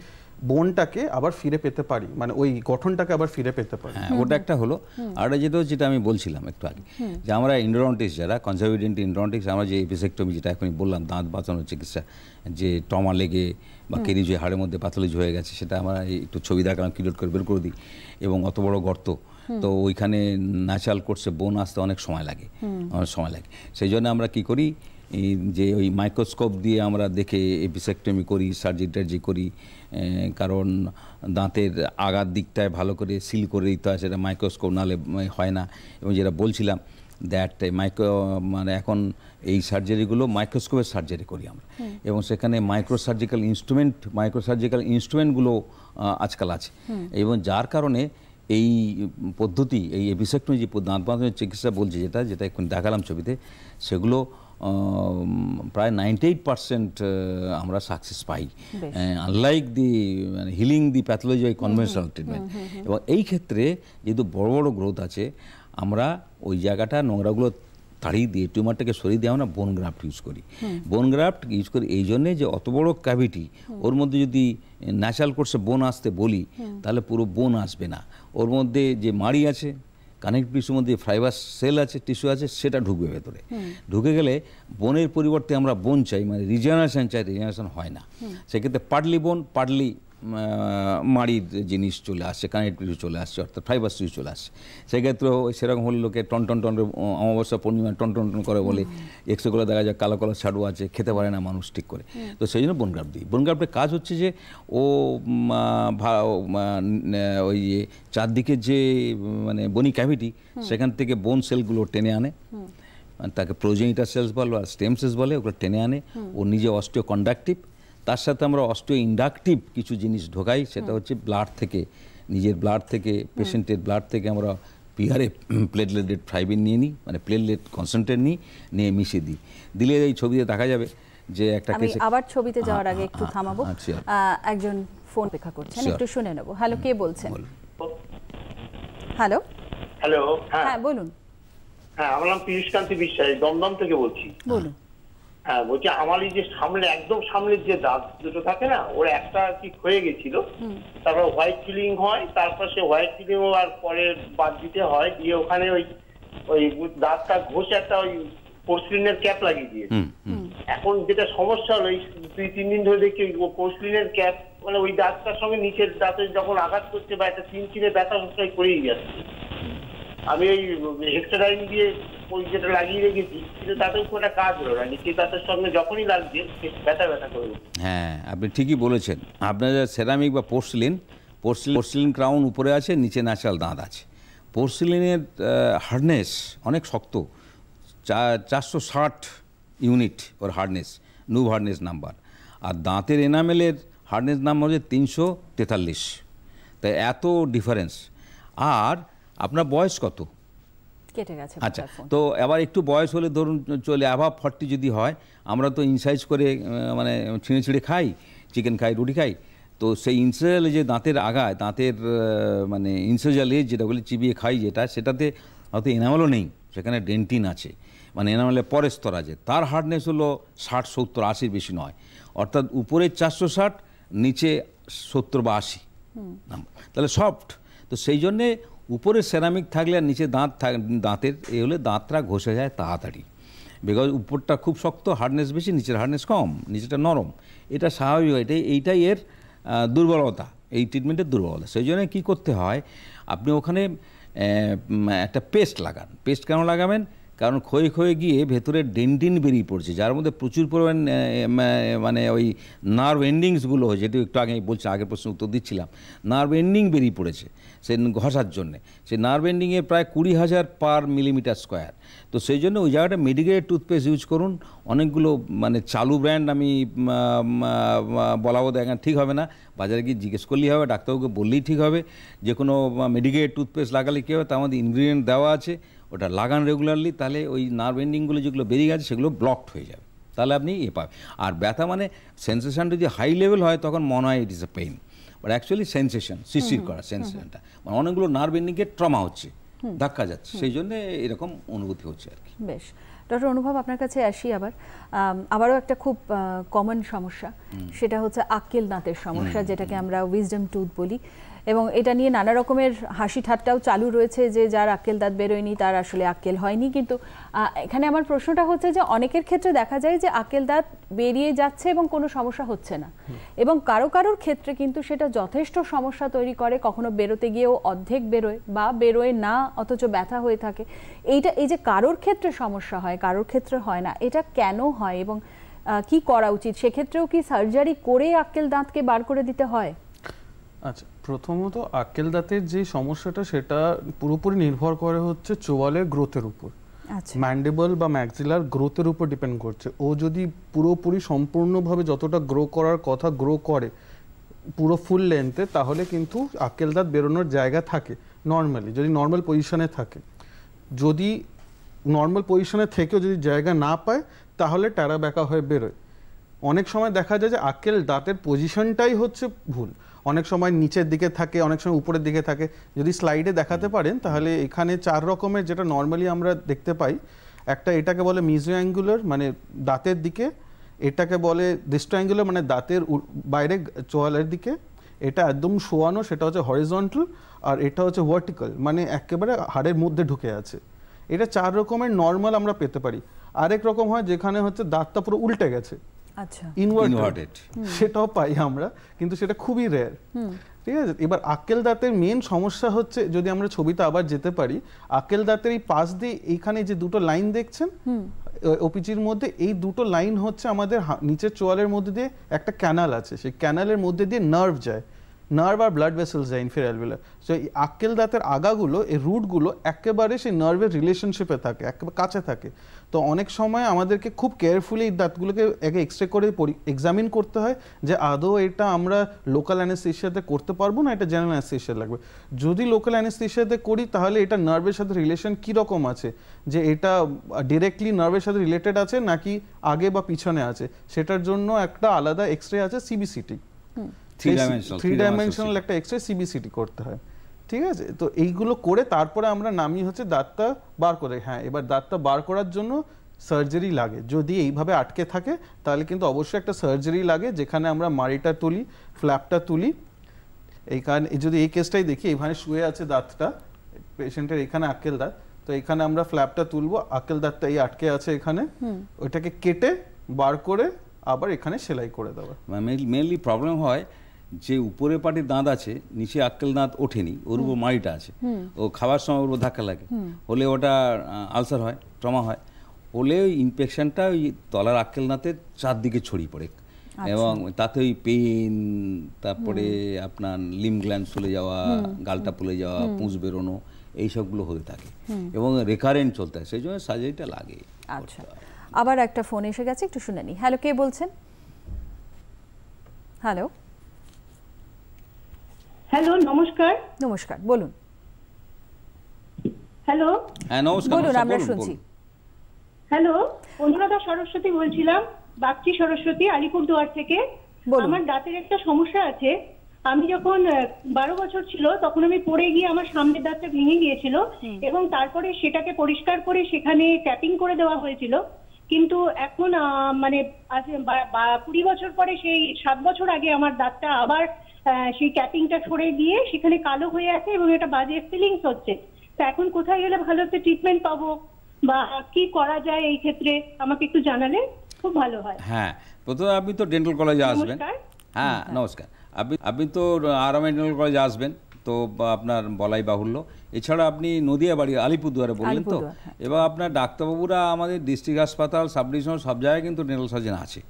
বোনটাকে আবার ফিরে পেতে পারি মানে ওই গঠনটাকে আবার ফিরে পেতে পারি হ্যাঁ ওটা একটা হলো আর যেটা যেটা আমি বলছিলাম একটু আগে যে আমরা ইন্ডোরন্টিস যারা কনজারভেটিভ ইন্ডোরন্টিস আমরা যে এপিসেক্টমি যেটা এখন বললাম দাঁত বাঁচানোর চিকিৎসা যে টমা লেগে বা কেরি হয়ে হাড়ের মধ্যে পাতলিজ হয়ে গেছে সেটা আমরা একটু ছবি দেখালাম কিলোট করে বের করে দিই এবং অত বড় গর্ত তো ওইখানে ন্যাচারাল করছে বোন আসতে অনেক সময় লাগে অনেক সময় লাগে সেই জন্য আমরা কি করি যে ওই মাইক্রোস্কোপ দিয়ে আমরা দেখে এপিসেকটমি করি সার্জি টার্জি করি কারণ দাঁতের আগার দিকটায় ভালো করে সিল করে দিতে হয় সেটা মাইক্রোস্কোপ নাহলে হয় না এবং যেটা বলছিলাম দ্যাট মাইক্রো মানে এখন এই সার্জারিগুলো মাইক্রোস্কোপের সার্জারি করি আমরা এবং সেখানে মাইক্রোসার্জিক্যাল ইনস্ট্রুমেন্ট মাইক্রোসার্জিক্যাল ইনস্ট্রুমেন্টগুলো আজকাল আছে এবং যার কারণে এই পদ্ধতি এই এভিসেক্টমি যে দাঁত বাঁধানোর চিকিৎসা বলছি যেটা যেটা এখন দেখালাম ছবিতে সেগুলো প্রায় নাইনটি এইট পার্সেন্ট আমরা সাকসেস পাই আনলাইক দি মানে হিলিং দি প্যাথোলজি ওই কনভেনশনাল ট্রিটমেন্ট এবং এই ক্ষেত্রে যেহেতু বড় বড় গ্রোথ আছে আমরা ওই জায়গাটা নোংরাগুলো তাড়িয়ে দিয়ে টিউমারটাকে সরিয়ে দেওয়া না বোন গ্রাফট ইউজ করি বোন গ্রাফট ইউজ করি এই জন্যে যে অত বড় ক্যাভিটি ওর মধ্যে যদি ন্যাচারাল কোর্সে বোন আসতে বলি তাহলে পুরো বোন আসবে না ওর মধ্যে যে মাড়ি আছে কানেক্ট টিস্যুর মধ্যে ফাইবার সেল আছে টিস্যু আছে সেটা ঢুকবে ভেতরে ঢুকে গেলে বোনের পরিবর্তে আমরা বোন চাই মানে রিজেনারেশন চাই রিজেনারেশন হয় না সেক্ষেত্রে পাডলি বোন পাডলি মাড়ির জিনিস চলে আসছে কানেক্টিভিটি চলে আসছে অর্থাৎ ফাইবার সুইচ চলে আসছে সেক্ষেত্রেও সেরকম হলে লোকে টন টন টন অমাবস্যা পূর্ণিমা টন টন টন করে বলে করে দেখা যায় কালো কালো ছাড়ু আছে খেতে পারে না মানুষ ঠিক করে তো সেই জন্য বনগ্রাফ দিই বনগ্রাফের কাজ হচ্ছে যে ও ওই চারদিকে যে মানে বনি ক্যাভিটি সেখান থেকে বোন সেলগুলো টেনে আনে মানে তাকে প্রোজেনিটার সেলস বলে আর স্টেম সেলস বলে ওগুলো টেনে আনে ও নিজে অস্টিও কন্ডাক্টিভ তার সাথে আমরা অস্টিও ইন্ডাকটিভ কিছু জিনিস ঢোকাই সেটা হচ্ছে ব্লাড থেকে নিজের ব্লাড থেকে পেশেন্টের ব্লাড থেকে আমরা পিহারে প্লেটলেটেড ফ্রাইবিন নিয়ে নিই মানে প্লেটলেট কনসেন্ট্রেট নিই নিয়ে মিশিয়ে দিই দিলে এই ছবিতে দেখা যাবে যে একটা আমি আবার ছবিতে যাওয়ার আগে একটু থামাবো একজন ফোন অপেক্ষা করছেন একটু শুনে নেব হ্যালো কে বলছেন হ্যালো হ্যালো হ্যাঁ বলুন হ্যাঁ আমার নাম পীযুষ কান্তি বিশ্বাস দমদম থেকে বলছি বলুন হ্যাঁ বলছি আমার এই যে সামনে একদম সামনে যে দাঁত দুটো থাকে না ওর একটা আর কি ক্ষয়ে গেছিল তারপর হোয়াইট ফিলিং হয় তারপর সে হোয়াইট ফিলিং আর পরে বাদ দিতে হয় দিয়ে ওখানে ওই ওই দাঁতটা ঘষে একটা ওই পোর্সলিনের ক্যাপ লাগিয়ে দিয়েছে এখন যেটা সমস্যা হলো এই দুই তিন দিন ধরে দেখি পোর্সলিনের ক্যাপ মানে ওই দাঁতটার সঙ্গে নিচের দাঁতে যখন আঘাত করছে বা একটা চিনে ব্যথা সবসময় করেই যাচ্ছে আমি ওই হেক্সাডাইন দিয়ে ওই যেটা লাগিয়ে রেখেছি কিন্তু তাতে খুব একটা কাজ হলো না নিচে দাঁতের সঙ্গে যখনই লাগছে ব্যথা ব্যথা করে হ্যাঁ আপনি ঠিকই বলেছেন আপনার সেরামিক বা পোর্সলিন পোর্সলিন পোর্সলিন ক্রাউন উপরে আছে নিচে ন্যাচারাল দাঁত আছে পোর্সিলিনের হার্ডনেস অনেক শক্ত চারশো ষাট unit or hardness Knoop hardness number আর দাঁতের এনামেলের হার্ডনেস নাম্বার হচ্ছে তিনশো তেতাল্লিশ তাই এত ডিফারেন্স আর আপনার বয়স কত কেটে গেছে আচ্ছা তো আবার একটু বয়স হলে ধরুন চলে আবার ফর্টি যদি হয় আমরা তো ইনসাইজ করে মানে ছিঁড়ে ছিঁড়ে খাই চিকেন খাই রুটি খাই তো সেই ইনসেজালে যে দাঁতের আগায় দাঁতের মানে ইনসেজালে যেটা বলে চিবিয়ে খাই যেটা সেটাতে হয়তো এনামেলও নেই সেখানে ডেন্টিন আছে মানে এনামেলের পরের স্তর আছে তার হার্ডনেস হলো ষাট সত্তর আশির বেশি নয় অর্থাৎ উপরে চারশো ষাট নিচে সত্তর বা আশি তাহলে সফট তো সেই জন্যে উপরে সেরামিক থাকলে আর নিচে দাঁত দাঁতের এ হলে দাঁতটা ঘষে যায় তাড়াতাড়ি বিকজ উপরটা খুব শক্ত হার্ডনেস বেশি নিচের হার্ডনেস কম নিচেটা নরম এটা স্বাভাবিক এটাই এইটাই এর দুর্বলতা এই ট্রিটমেন্টের দুর্বলতা সেই জন্য কী করতে হয় আপনি ওখানে একটা পেস্ট লাগান পেস্ট কেন লাগাবেন কারণ ক্ষয়ে ক্ষয়ে গিয়ে ভেতরে ডেন্টিন বেরিয়ে পড়ছে যার মধ্যে প্রচুর পরিমাণ মানে ওই নার্ভ এন্ডিংসগুলো হয়েছে যেটি একটু আগে বলছি আগের প্রশ্ন উত্তর দিচ্ছিলাম নার্ভ এন্ডিং বেরিয়ে পড়েছে সে ঘষার জন্যে সে নার্ভ এন্ডিংয়ে প্রায় কুড়ি হাজার পার মিলিমিটার স্কোয়ার তো সেই জন্য ওই জায়গাটা মেডিকেটেড টুথপেস্ট ইউজ করুন অনেকগুলো মানে চালু ব্র্যান্ড আমি বলাবো দেখা ঠিক হবে না বাজারে গিয়ে জিজ্ঞেস করলেই হবে ডাক্তারবাবুকে বললেই ঠিক হবে যে কোনো মেডিকেটেড টুথপেস্ট লাগালে কী হবে তার মধ্যে ইনগ্রিডিয়েন্ট দেওয়া আছে ওটা লাগান রেগুলারলি তাহলে ওই নার্ভ এন্ডিংগুলো যেগুলো বেরিয়ে গেছে সেগুলো ব্লকড হয়ে যাবে তাহলে আপনি এ পাবেন আর ব্যথা মানে সেন্সেশন যদি হাই লেভেল হয় তখন মনে হয় it is a pain but actually sensation শিশির করা সেন্সেশনটা মানে অনেকগুলো নার্ভ এন্ডিংকে ট্রমা হচ্ছে ধাক্কা যাচ্ছে সেই জন্যে এরকম অনুভূতি হচ্ছে আর কি বেশ ডক্টর অনুভব আপনার কাছে আসি আবার আবারও একটা খুব কমন সমস্যা সেটা হচ্ছে আক্কেল দাঁতের সমস্যা যেটাকে আমরা উইজডম টুথ বলি এবং এটা নিয়ে নানা রকমের হাসি ঠাট্টাও চালু রয়েছে যে যার আক্কেল দাঁত বেরোয়নি তার আসলে আক্কেল হয়নি কিন্তু এখানে আমার প্রশ্নটা হচ্ছে যে অনেকের ক্ষেত্রে দেখা যায় যে আক্কেল দাঁত বেরিয়ে যাচ্ছে এবং কোনো সমস্যা হচ্ছে না এবং কারো কারোর ক্ষেত্রে কিন্তু সেটা যথেষ্ট সমস্যা তৈরি করে কখনো বেরোতে গিয়েও অর্ধেক বেরোয় বা বেরোয় না অথচ ব্যথা হয়ে থাকে এইটা এই যে কারোর ক্ষেত্রে সমস্যা হয় কারোর ক্ষেত্রে হয় না এটা কেন হয় এবং কি করা উচিত সেক্ষেত্রেও কি সার্জারি করে আক্কেল দাঁতকে বার করে দিতে হয় আচ্ছা প্রথমত আক্কেল দাঁতের যে সমস্যাটা সেটা পুরোপুরি নির্ভর করে হচ্ছে চোয়ালের গ্রোথের উপর ম্যান্ডেবল আচ্ছা। বা ম্যাক্সিলার গ্রোথের উপর ডিপেন্ড করছে ও যদি পুরোপুরি সম্পূর্ণভাবে যতটা গ্রো করার কথা গ্রো করে পুরো ফুল লেন্থে তাহলে কিন্তু আক্কেল দাঁত বেরোনোর জায়গা থাকে নর্মালি যদি নর্মাল পজিশনে থাকে যদি নর্মাল পজিশনে থেকেও যদি জায়গা না পায় তাহলে ট্যারা ব্যাকা হয়ে বেরোয় অনেক সময় দেখা যায় যে আক্কেল দাঁতের পজিশনটাই হচ্ছে ভুল অনেক সময় নিচের দিকে থাকে অনেক সময় উপরের দিকে থাকে যদি স্লাইডে দেখাতে পারেন তাহলে এখানে চার রকমের যেটা নর্মালি আমরা দেখতে পাই একটা এটাকে বলে মিজো অ্যাঙ্গুলার মানে দাঁতের দিকে এটাকে বলে ডিস্ট্রাঙ্গুলার মানে দাঁতের বাইরে চোয়ালের দিকে এটা একদম শোয়ানো সেটা হচ্ছে হরিজন্টাল আর এটা হচ্ছে ভার্টিক্যাল মানে একেবারে হাড়ের মধ্যে ঢুকে আছে এটা চার রকমের নর্মাল আমরা পেতে পারি আরেক রকম হয় যেখানে হচ্ছে দাঁতটা পুরো উল্টে গেছে ইনভার্টেড আচ্ছা। সেটাও পাই আমরা কিন্তু সেটা খুবই রেয়ার ঠিক আছে এবার আকেল দাঁতের মেন সমস্যা হচ্ছে যদি আমরা ছবিতে আবার যেতে পারি আকেল দাঁতের এই পাশ দিয়ে এইখানে যে দুটো লাইন দেখছেন ওপিজির মধ্যে এই দুটো লাইন হচ্ছে আমাদের নিচের চোয়ালের মধ্যে দিয়ে একটা ক্যানাল আছে সেই ক্যানালের মধ্যে দিয়ে নার্ভ যায় নার্ভ আর ব্লাড ভেসেলস যায় ইনফিরিয়ালভেলার সো এই আক্কেল দাঁতের আগাগুলো এই রুটগুলো একেবারে সেই নার্ভের রিলেশনশিপে থাকে একেবারে কাছে থাকে তো অনেক সময় আমাদেরকে খুব কেয়ারফুলি এই দাঁতগুলোকে একে এক্সরে করে এক্সামিন করতে হয় যে আদৌ এটা আমরা লোকাল অ্যানেস্থেশিয়াতে করতে পারবো না এটা জেনারেল অ্যানেস্থেশিয়া লাগবে যদি লোকাল অ্যানেস্থেশিয়াতে করি তাহলে এটা নার্ভের সাথে রিলেশন কীরকম আছে যে এটা ডিরেক্টলি নার্ভের সাথে রিলেটেড আছে নাকি আগে বা পিছনে আছে সেটার জন্য একটা আলাদা এক্সরে আছে সিবিসিটি থ্রি ডাইমেনশনাল একটা এক্সরে সিবিসিটি করতে হয় ঠিক আছে তো এইগুলো করে তারপরে আমরা নামি হচ্ছে দাঁতটা বার করে হ্যাঁ এবার দাঁতটা বার করার জন্য সার্জারি লাগে যদি এইভাবে আটকে থাকে তাহলে কিন্তু অবশ্যই একটা সার্জারি লাগে যেখানে আমরা মাড়িটা তুলি ফ্ল্যাপটা তুলি এই কারণে যদি এই কেসটাই দেখি এইখানে শুয়ে আছে দাঁতটা পেশেন্টের এখানে আকেল দাঁত তো এখানে আমরা ফ্ল্যাপটা তুলবো আকেল দাঁতটা এই আটকে আছে এখানে ওইটাকে কেটে বার করে আবার এখানে সেলাই করে দেওয়া মেনলি প্রবলেম হয় যে উপরে পাটি দাঁত আছে নিচে আক্কেল দাঁত ওঠেনি ওর উপর মাড়িটা আছে ও খাওয়ার সময় ওর ধাক্কা লাগে হলে ওটা আলসার হয় ট্রমা হয় হলে ওই ইনফেকশনটা ওই তলার আক্কেল দাঁতের চারদিকে ছড়িয়ে পড়ে আচ্ছা। এবং তাতে ওই পেন তারপরে আপনার লিম গ্ল্যান্ড ফুলে যাওয়া গালটা ফুলে যাওয়া পুঁজ বেরোনো এইসবগুলো হতে থাকে এবং রেকারেন্ট চলতে থাকে সেই জন্য সার্জারিটা লাগে আচ্ছা। আবার একটা ফোন এসে গেছে একটু শুনে নি হ্যালো কে বলছেন হ্যালো হ্যালো নমস্কার নমস্কার বলুন হ্যালো হ্যাঁ নমস্কার বলুন আমরা শুনছি হ্যালো অনুরাধা সরস্বতী বলছিলাম বাগচি সরস্বতী আলিপুরদুয়ার থেকে আমার দাঁতের একটা সমস্যা আছে আমি যখন বারো বছর ছিল তখন আমি পড়ে গিয়ে আমার সামনের দাঁতটা ভেঙে গিয়েছিল এবং তারপরে সেটাকে পরিষ্কার করে সেখানে ট্যাপিং করে দেওয়া হয়েছিল কিন্তু এখন মানে কুড়ি বছর পরে সেই সাত বছর আগে আমার দাঁতটা আবার সেই ক্যাপিংটা সরে দিয়ে সেখানে কালো হয়ে আছে এবং এটা বাজে ফিলিংস হচ্ছে তো এখন কোথায় গেলে ভালো একটা ট্রিটমেন্ট পাবো বা কি করা যায় এই ক্ষেত্রে আমাকে একটু জানালে খুব ভালো হয় হ্যাঁ প্রথমে আপনি তো ডেন্টাল কলেজে আসবেন হ্যাঁ নমস্কার আপনি আপনি তো আরামে ডেন্টাল কলেজে আসবেন তো আপনার বলাই বাহুল্য এছাড়া আপনি নদিয়া বাড়ি আলিপুরদুয়ারে বললেন তো হ্যাঁ। এবার আপনার ডাক্তারবাবুরা আমাদের ডিস্ট্রিক্ট হাসপাতাল সাব সব জায়গায় কিন্তু ডেন্টাল সার্জন আছে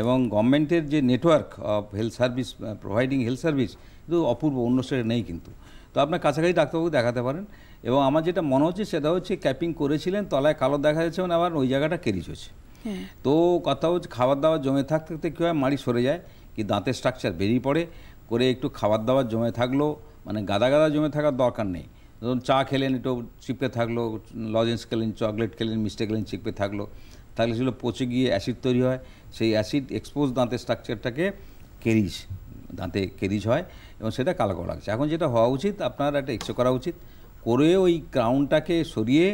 এবং গভর্নমেন্টের যে network of health service providing health service কিন্তু অপূর্ব অন্য স্টেটে নেই কিন্তু তো আপনার কাছাকাছি ডাক্তারবাবু দেখাতে পারেন এবং আমার যেটা মনে হচ্ছে সেটা হচ্ছে ক্যাপিং করেছিলেন তলায় কালো দেখা যাচ্ছে মানে আবার ওই জায়গাটা কেরিজ হচ্ছে হ্যাঁ। তো কথা হচ্ছে খাবার দাবার জমে থাকতে থাকতে কী হয় মাড়ি সরে যায় কি দাঁতের স্ট্রাকচার বেরিয়ে পড়ে করে একটু খাবার দাবার জমে থাকলো মানে গাদা গাদা জমে থাকার দরকার নেই ধরুন চা খেলেন একটু চিপে থাকলো লজেন্স খেলেন চকলেট খেলেন মিষ্টি খেলেন চিপে থাকলো তাহলে সেগুলো পচে গিয়ে অ্যাসিড তৈরি হয় সেই অ্যাসিড এক্সপোজ দাঁতের স্ট্রাকচারটাকে কেরিজ দাঁতে কেরিজ হয় এবং সেটা কালো করা লাগছে এখন যেটা হওয়া উচিত আপনার একটা এক্সরে করা উচিত করে ওই ক্রাউনটাকে সরিয়ে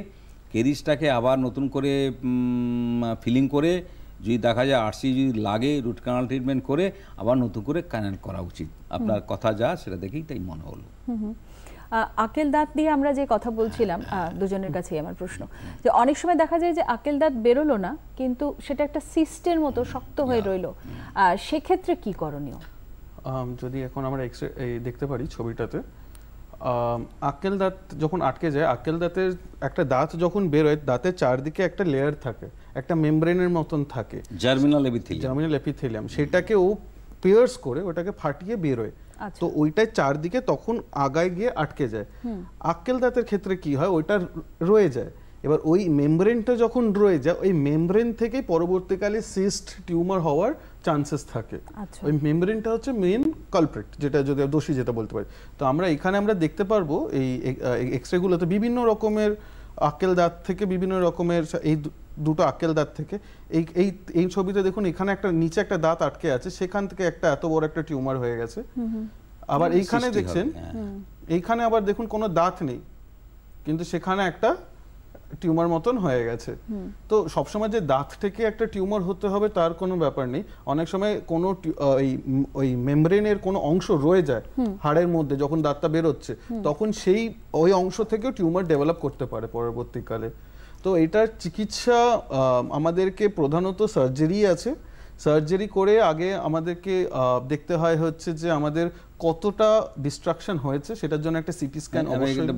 কেরিজটাকে আবার নতুন করে ফিলিং করে যদি দেখা যায় আরসি যদি লাগে রুট কানাল ট্রিটমেন্ট করে আবার নতুন করে কানেক্ট করা উচিত আপনার কথা যা সেটা দেখেই তাই মনে হলো আকেল দাঁত দিয়ে আমরা যে কথা বলছিলাম দুজনের কাছেই আমার প্রশ্ন যে অনেক সময় দেখা যায় যে আকেল দাঁত বেরোলো না কিন্তু সেটা একটা সিস্টের মতো শক্ত হয়ে রইল সেক্ষেত্রে কি করণীয় যদি এখন আমরা এক্স দেখতে পারি ছবিটাতে আকেল দাঁত যখন আটকে যায় আকেল দাঁতের একটা দাঁত যখন বেরোয় দাঁতের চারদিকে একটা লেয়ার থাকে একটা মেমব্রেনের মতন থাকে জার্মিনাল এপিথেলিয়াম জার্মিনাল এপিথেলিয়াম সেটাকে ও পিয়ার্স করে ওটাকে ফাটিয়ে বেরোয় আচ্ছা। তো ওইটাই চারদিকে তখন আগায় গিয়ে আটকে যায় আক্কেল দাঁতের ক্ষেত্রে কি হয় ওইটা রয়ে যায় এবার ওই মেমব্রেনটা যখন রয়ে যায় ওই মেমব্রেন থেকেই পরবর্তীকালে সিস্ট টিউমার হওয়ার চান্সেস থাকে আচ্ছা। ওই মেমব্রেনটা হচ্ছে মেন কালপ্রেট যেটা যদি দোষী যেটা বলতে পারি তো আমরা এখানে আমরা দেখতে পারবো এই এক্স রেগুলোতে বিভিন্ন রকমের আক্কেল দাঁত থেকে বিভিন্ন রকমের এই দুটো আকেল দাঁত থেকে এই এই এই ছবিতে দেখুন এখানে একটা নিচে একটা দাঁত আটকে আছে সেখান থেকে একটা এত বড় একটা টিউমার হয়ে গেছে আবার মানে এইখানে দেখছেন হ্যাঁ। এইখানে আবার দেখুন কোনো দাঁত নেই কিন্তু সেখানে একটা টিউমার মতন হয়ে গেছে তো সবসময় যে দাঁত থেকে একটা টিউমার হতে হবে তার কোনো ব্যাপার নেই অনেক সময় কোনো ওই মেমব্রেনের কোনো অংশ রয়ে যায় হাড়ের মধ্যে যখন দাঁতটা বেরোচ্ছে তখন সেই ওই অংশ থেকেও টিউমার ডেভেলপ করতে পারে পরবর্তীকালে তো এটার চিকিৎসা আমাদেরকে প্রধানত সার্জারি আছে সার্জারি করে আগে আমাদেরকে দেখতে হয় হচ্ছে যে আমাদের কতটা ডিস্ট্রাকশন হয়েছে সেটার জন্য একটা সিটি স্ক্যান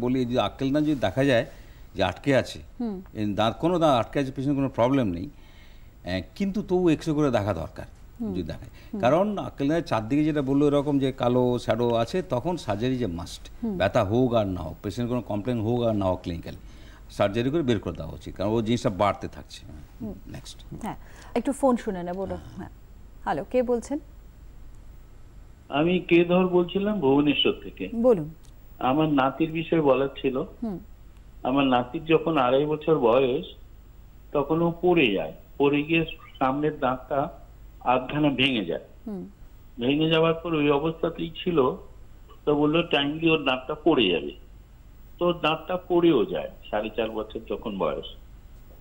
বলি যে আক্কেল না যদি দেখা যায় যে আটকে আছে দাঁত কোনো দাঁত আটকে আছে পেছনে কোনো প্রবলেম নেই কিন্তু তবু এক্সরে করে দেখা দরকার যদি দেখায় কারণ আক্কেল না চারদিকে যেটা বললো এরকম যে কালো শ্যাডো আছে তখন সার্জারি যে মাস্ট ব্যথা হোক আর না হোক পেশেন্ট কোনো কমপ্লেন হোক আর না হোক ক্লিনিক্যালি সার্জারি করে বের করে দেওয়া উচিত কারণ ও জিনিসটা বাড়তে থাকছে নেক্সট হ্যাঁ একটু ফোন শুনে নেব হ্যাঁ।, হ্যাঁ হ্যালো কে বলছেন আমি কে ধর বলছিলাম ভুবনেশ্বর থেকে বলুন আমার নাতির বিষয়ে বলার ছিল আমার নাতির যখন আড়াই বছর বয়স তখন ও পড়ে যায় পড়ে গিয়ে সামনের দাঁতটা আধখানা ভেঙে যায় ভেঙে যাওয়ার পর ওই অবস্থাতেই ছিল তো বললো টাইমলি ওর দাঁতটা পড়ে যাবে তো দাঁতটা পড়েও যায় সাড়ে চার বছর যখন বয়স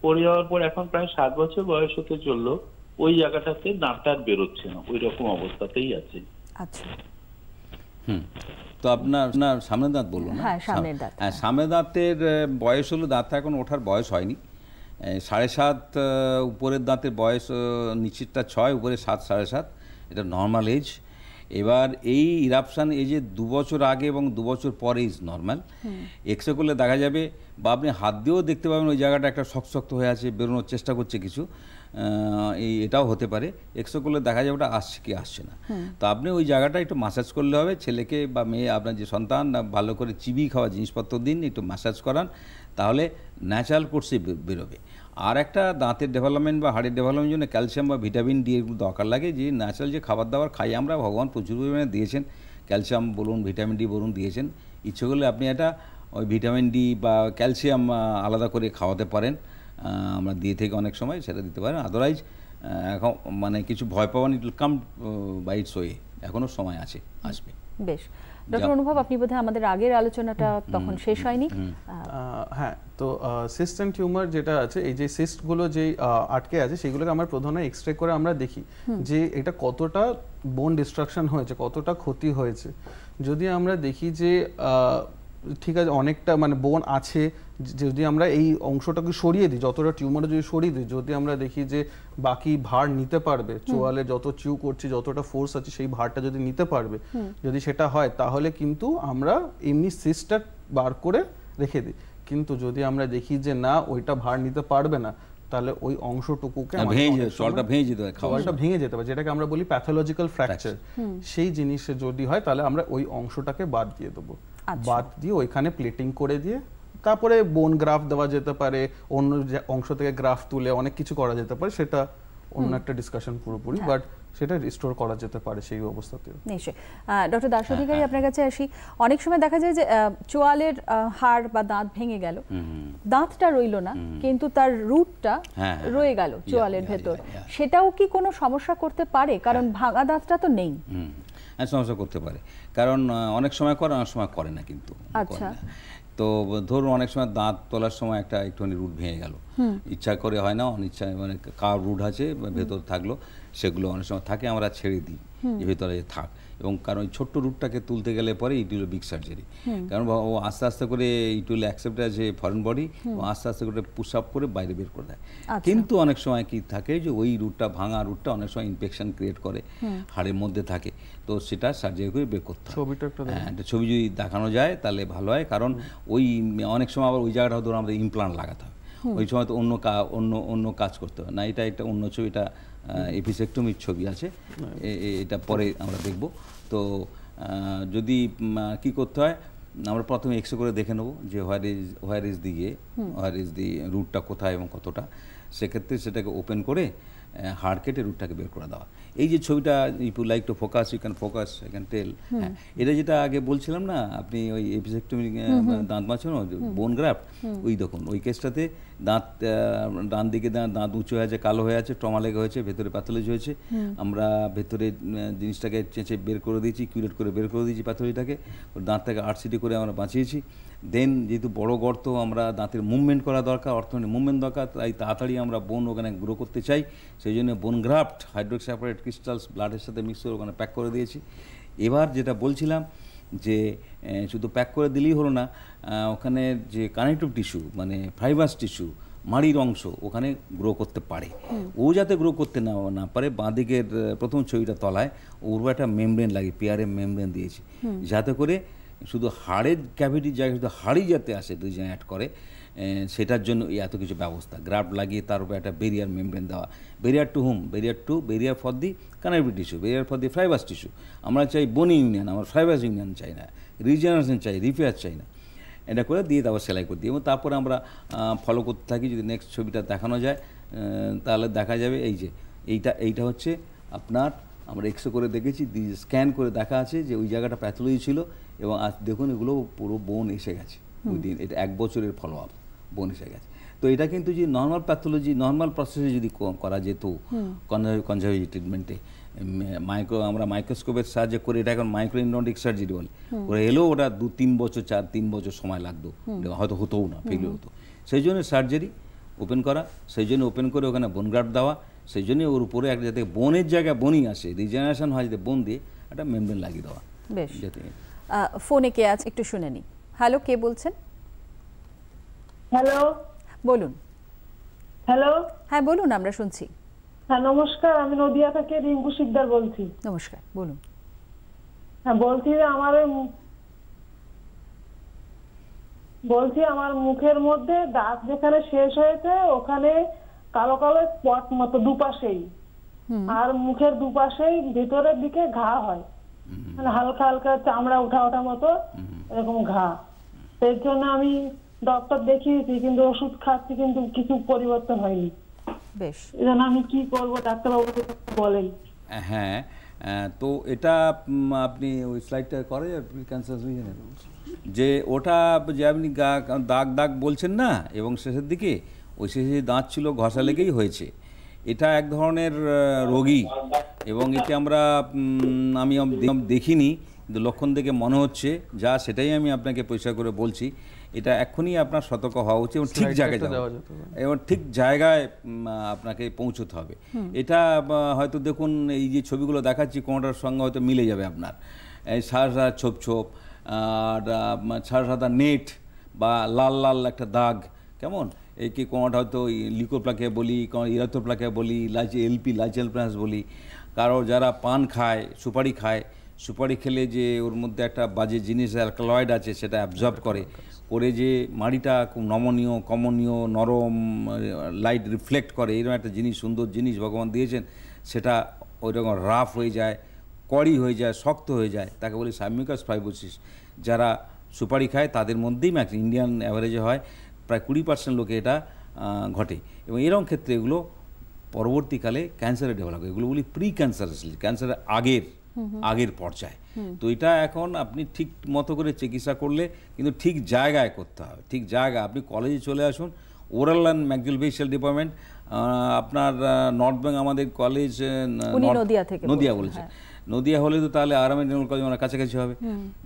পড়ে যাওয়ার পর এখন প্রায় সাত বছর বয়স হতে চলল ওই জায়গাটাতে দাঁতটা আর বেরোচ্ছে না ওই রকম অবস্থাতেই আছে আচ্ছা তো আপনার আপনার সামনে দাঁত বললো না হ্যাঁ সামনে হ্যাঁ, দাঁতের বয়স হলো দাঁতটা এখন ওঠার বয়স হয়নি সাড়ে সাত উপরের দাঁতের বয়স নিচেরটা ছয় উপরে সাত সাড়ে সাত এটা নর্মাল এজ এবার এই ইরাপশান এই যে দু বছর আগে এবং দু বছর পরে ইজ নর্মাল এক্সরে করলে দেখা যাবে বা আপনি হাত দিয়েও দেখতে পাবেন ওই জায়গাটা একটা শক্ত হয়ে আছে বেরোনোর চেষ্টা করছে কিছু এই এটাও হতে পারে এক্সরে করলে দেখা যাবে ওটা আসছে কি আসছে না তো আপনি ওই জায়গাটা একটু মাসাজ করলে হবে ছেলেকে বা মেয়ে আপনার যে সন্তান ভালো করে চিবি খাওয়া জিনিসপত্র দিন একটু মাসাজ করান তাহলে ন্যাচারাল কোর্সে বেরোবে আর একটা দাঁতের ডেভেলপমেন্ট বা হাড়ের ডেভেলপমেন্টের জন্য ক্যালসিয়াম বা ভিটামিন ডি এগুলো দরকার লাগে যে ন্যাচারাল যে খাবার দাবার খাই আমরা ভগবান প্রচুর পরিমাণে দিয়েছেন ক্যালসিয়াম বলুন ভিটামিন ডি বলুন দিয়েছেন ইচ্ছে করলে আপনি এটা ওই ভিটামিন ডি বা ক্যালসিয়াম আলাদা করে খাওয়াতে পারেন আমরা দিয়ে থেকে অনেক সময় সেটা দিতে পারেন আদারওয়াইজ এখন মানে কিছু ভয় পাওয়ান it will come by its way এখনও সময় আছে আসবে বেশ ডক্টর অনুভব আপনি বোধহয় আমাদের আগের আলোচনাটা তখন শেষ হয়নি হ্যাঁ তো সিস্ট অ্যান্ড টিউমার যেটা আছে এই যে সিস্টগুলো যে আটকে আছে সেগুলোকে আমরা প্রধানে এক্সরে করে আমরা দেখি যে এটা কতটা বোন ডিস্ট্রাকশন হয়েছে কতটা ক্ষতি হয়েছে যদি আমরা দেখি যে ঠিক আছে অনেকটা মানে বোন আছে যদি আমরা এই অংশটাকে সরিয়ে দিই যতটা টিউমার যদি সরিয়ে দিই যদি আমরা দেখি যে বাকি ভার নিতে পারবে চোয়ালে যত চিউ করছি যতটা ফোর্স আছে সেই ভারটা যদি নিতে পারবে যদি সেটা হয় তাহলে কিন্তু আমরা এমনি সিস্টার বার করে রেখে দিই কিন্তু যদি আমরা দেখি যে না ওইটা ভার নিতে পারবে না তাহলে ওই অংশটুকুকে চলটা ভেঙে যেতে পারে ভেঙে যেতে পারে যেটাকে আমরা বলি প্যাথোলজিক্যাল ফ্র্যাকচার সেই জিনিসে যদি হয় তাহলে আমরা ওই অংশটাকে বাদ দিয়ে দেবো আচ্ছা। বাদ দিয়ে ওইখানে প্লেটিং করে দিয়ে তারপরে বোন গ্রাফ দেওয়া যেতে পারে অন্য অংশ থেকে গ্রাফ তুলে অনেক কিছু করা যেতে পারে সেটা অন্য একটা ডিসকাশন পুরোপুরি বাট হ্যাঁ। সেটা রিস্টোর করা যেতে পারে সেই অবস্থাতেও নিশ্চয় ডক্টর দাস অধিকারী আপনার কাছে আসি অনেক সময় দেখা যায় যে চোয়ালের হাড় বা দাঁত ভেঙে গেল দাঁতটা রইল না কিন্তু তার রুটটা হ্যাঁ, হ্যাঁ, রয়ে গেল হ্যাঁ। চোয়ালের ভেতর সেটাও কি কোনো সমস্যা করতে পারে কারণ ভাঙা দাঁতটা তো নেই সমস্যা করতে পারে কারণ অনেক সময় করে অনেক সময় করে না কিন্তু আচ্ছা তো ধরুন অনেক সময় দাঁত তোলার সময় একটা একটুখানি রুট ভেঙে গেল ইচ্ছা করে হয় না অনিচ্ছা মানে কার রুট আছে ভেতর থাকলো সেগুলো অনেক সময় থাকে আমরা ছেড়ে দিই ভেতরে থাক এবং কারণ ওই ছোট্ট রুটটাকে তুলতে গেলে পরে ইট উইল বিগ সার্জারি কারণ ও আস্তে আস্তে করে ইট উইল অ্যাকসেপ্ট আছে ফরেন বডি এবং আস্তে আস্তে করে পুশ আপ করে বাইরে বের করে দেয় আচ্ছা। কিন্তু অনেক সময় কি থাকে যে ওই রুটটা ভাঙা রুটটা অনেক সময় ইনফেকশন ক্রিয়েট করে হাড়ের মধ্যে থাকে তো সেটা সার্জারি করে বের করতে হবে হ্যাঁ একটা ছবি যদি দেখানো যায় তাহলে ভালো হয় কারণ ওই অনেক সময় আবার ওই জায়গাটা ধরো আমাদের ইমপ্লান্ট লাগাতে হয় ওই সময় তো অন্য অন্য অন্য কাজ করতে হয় না এটা একটা অন্য ছবিটা এপিসেক্টমির ছবি আছে এটা পরে আমরা দেখব তো যদি কি করতে হয় আমরা প্রথমে এক্স করে দেখে নেব যে হোয়ার ইজ হোয়ার ইজ দিয়ে হোয়ার ইজ দি রুটটা কোথায় এবং কতটা সেক্ষেত্রে সেটাকে ওপেন করে হাড় কেটে রুটটাকে বের করে দেওয়া এই যে ছবিটা if you like to focus you can focus I can tell হ্যাঁ এটা যেটা আগে বলছিলাম না আপনি ওই এপিসেক্টমি দাঁত মাছানো বোন গ্রাফ ওই দেখুন ওই কেসটাতে দাঁত ডান দিকে দাঁত দাঁত উঁচু হয়ে আছে কালো হয়ে আছে টমা লেগে হয়েছে ভেতরে প্যাথোলজি হয়েছে আমরা ভেতরে জিনিসটাকে চেঁচে বের করে দিয়েছি কিউরেট করে বের করে দিয়েছি প্যাথোলজিটাকে দাঁতটাকে আরসিডি করে আমরা বাঁচিয়েছি দেন যেহেতু বড় গর্ত আমরা দাঁতের মুভমেন্ট করা দরকার অর্থনৈতিক মুভমেন্ট দরকার তাই তাড়াতাড়ি আমরা বোন ওখানে গ্রো করতে চাই সেই জন্য বোন গ্রাফট হাইড্রোক্সাপারেট প্লেটলেট ক্রিস্টালস ব্লাডের সাথে মিক্স করে ওখানে প্যাক করে দিয়েছি এবার যেটা বলছিলাম যে শুধু প্যাক করে দিলেই হলো না ওখানে যে কানেকটিভ টিস্যু মানে ফাইবাস টিস্যু মাড়ির অংশ ওখানে গ্রো করতে পারে ও যাতে গ্রো করতে না না পারে বাঁদিকের প্রথম ছবিটা তলায় ওর একটা মেমব্রেন লাগে পেয়ারের মেমব্রেন দিয়েছে যাতে করে শুধু হাড়ের ক্যাভিটির জায়গায় শুধু হাড়ই যাতে আসে অ্যাড করে সেটার জন্য এত কিছু ব্যবস্থা গ্রাফ লাগিয়ে তার উপরে একটা বেরিয়ার মেমব্রেন দেওয়া barrier to home barrier to barrier for the connective tissue barrier for the fibrous tissue আমরা চাই বনি ইউনিয়ন আমার ফাইবাস ইউনিয়ন চাই না রিজেনারেশন চাই রিপেয়ার চাই না এটা করে দিয়ে তারপর সেলাই করে দিই এবং তারপরে আমরা ফলো করতে থাকি যদি নেক্সট ছবিটা দেখানো যায় তাহলে দেখা যাবে এই যে এইটা এইটা হচ্ছে আপনার আমরা এক্সরে করে দেখেছি স্ক্যান করে দেখা আছে যে ওই জায়গাটা প্যাথোলজি ছিল এবং আজ দেখুন এগুলো পুরো বোন এসে গেছে ওই দিন এটা এক বছরের ফলো আপ বোন এসে গেছে তো এটা কিন্তু যে নর্মাল প্যাথোলজি নর্মাল প্রসেসে যদি করা যেত কনজারভেটিভ ট্রিটমেন্টে মাইক্রো আমরা মাইক্রোস্কোপের সাহায্যে করে এটা এখন মাইক্রো ইন্ডোটিক সার্জারি বলে ওরা এলেও ওটা দু তিন বছর চার তিন বছর সময় লাগতো হয়তো হতোও না ফেলে হতো সেই জন্য সার্জারি ওপেন করা সেই জন্য ওপেন করে ওখানে বোনগ্রাফ দেওয়া সেই জন্য ওর উপরে এক যাতে বনের জায়গায় বনি আসে রিজেনারেশন হয় যাতে বন দিয়ে একটা মেমব্রেন লাগিয়ে দেওয়া বেশ ফোনে কে আছে একটু শুনে নি হ্যালো কে বলছেন হ্যালো বলুন হ্যালো হ্যাঁ বলুন আমরা শুনছি হ্যাঁ নমস্কার আমি নদিয়া থেকে রিঙ্কু শিকদার বলছি নমস্কার বলুন হ্যাঁ বলছি আমার বলছি আমার মুখের মধ্যে দাঁত যেখানে শেষ হয়েছে ওখানে কালো কালো স্পট মতো দুপাশেই আর মুখের দুপাশেই ভেতরের দিকে ঘা হয় মানে হালকা হালকা চামড়া উঠা ওঠা মতো এরকম ঘা সেই জন্য আমি ডক্টর দেখিয়েছি কিন্তু ওষুধ খাচ্ছি কিন্তু কিছু পরিবর্তন হয়নি বেশ আমি কি করব ডাক্তারবাবু বলেন হ্যাঁ তো এটা আপনি ওই স্লাইডটা করে যে ওটা যে আপনি দাগ দাগ বলছেন না এবং শেষের দিকে ওই শেষে দাঁত ছিল ঘষা লেগেই হয়েছে এটা এক ধরনের রোগী এবং এটি আমরা আমি দেখিনি কিন্তু লক্ষণ দেখে মনে হচ্ছে যা সেটাই আমি আপনাকে পরিষ্কার করে বলছি এটা এখনই আপনার সতর্ক হওয়া উচিত এবং ঠিক জায়গায় এবং ঠিক জায়গায় আপনাকে পৌঁছতে হবে এটা হয়তো দেখুন এই যে ছবিগুলো দেখাচ্ছি কোনোটার সঙ্গে হয়তো মিলে যাবে আপনার সাদা সাদা ছোপ ছোপ আর সাদা সাদা নেট বা লাল লাল একটা দাগ কেমন একে કોણ হয়তো লিকোপ্লাকে বলি কোন ইরাতোপ্লাকে বলি লাজ এলপি লাজেল প্লাস বলি কারো যারা পান খায় সুপারি খায় সুপারি খেলে যে ওর মধ্যে একটা বাজে জিনিস অ্যালকালয়েড আছে সেটা অ্যাবজর্ব করে করে যে মাড়িটা খুব নমনীয় কমনীয় নরম লাইট রিফ্লেক্ট করে এরকম একটা জিনিস সুন্দর জিনিস ভগবান দিয়েছেন সেটা ওইরকম রাফ হয়ে যায় কড়ি হয়ে যায় শক্ত হয়ে যায় তাকে বলি সাম্যিকাস ফাইবোসিস যারা সুপারি খায় তাদের মধ্যেই ম্যাক্স ইন্ডিয়ান অ্যাভারেজে হয় প্রায় কুড়ি পার্সেন্ট লোকে এটা ঘটে এবং এরকম ক্ষেত্রে এগুলো পরবর্তীকালে ক্যান্সারে ডেভেলপ হয় এগুলো বলি প্রি ক্যান্সার ক্যান্সারের আগের আগের পর্যায়ে তো এটা এখন আপনি ঠিক মতো করে চিকিৎসা করলে কিন্তু ঠিক জায়গায় করতে হবে ঠিক জায়গা আপনি কলেজে চলে আসুন ওরাল অ্যান্ড ম্যাকজুলভেশিয়াল ডিপার্টমেন্ট আপনার নর্থ বেঙ্গল আমাদের কলেজ নদিয়া বলেছে হ্যাঁ। নদিয়া হলে তো তাহলে আরামে ডেন্টাল কলেজ আমার কাছাকাছি হবে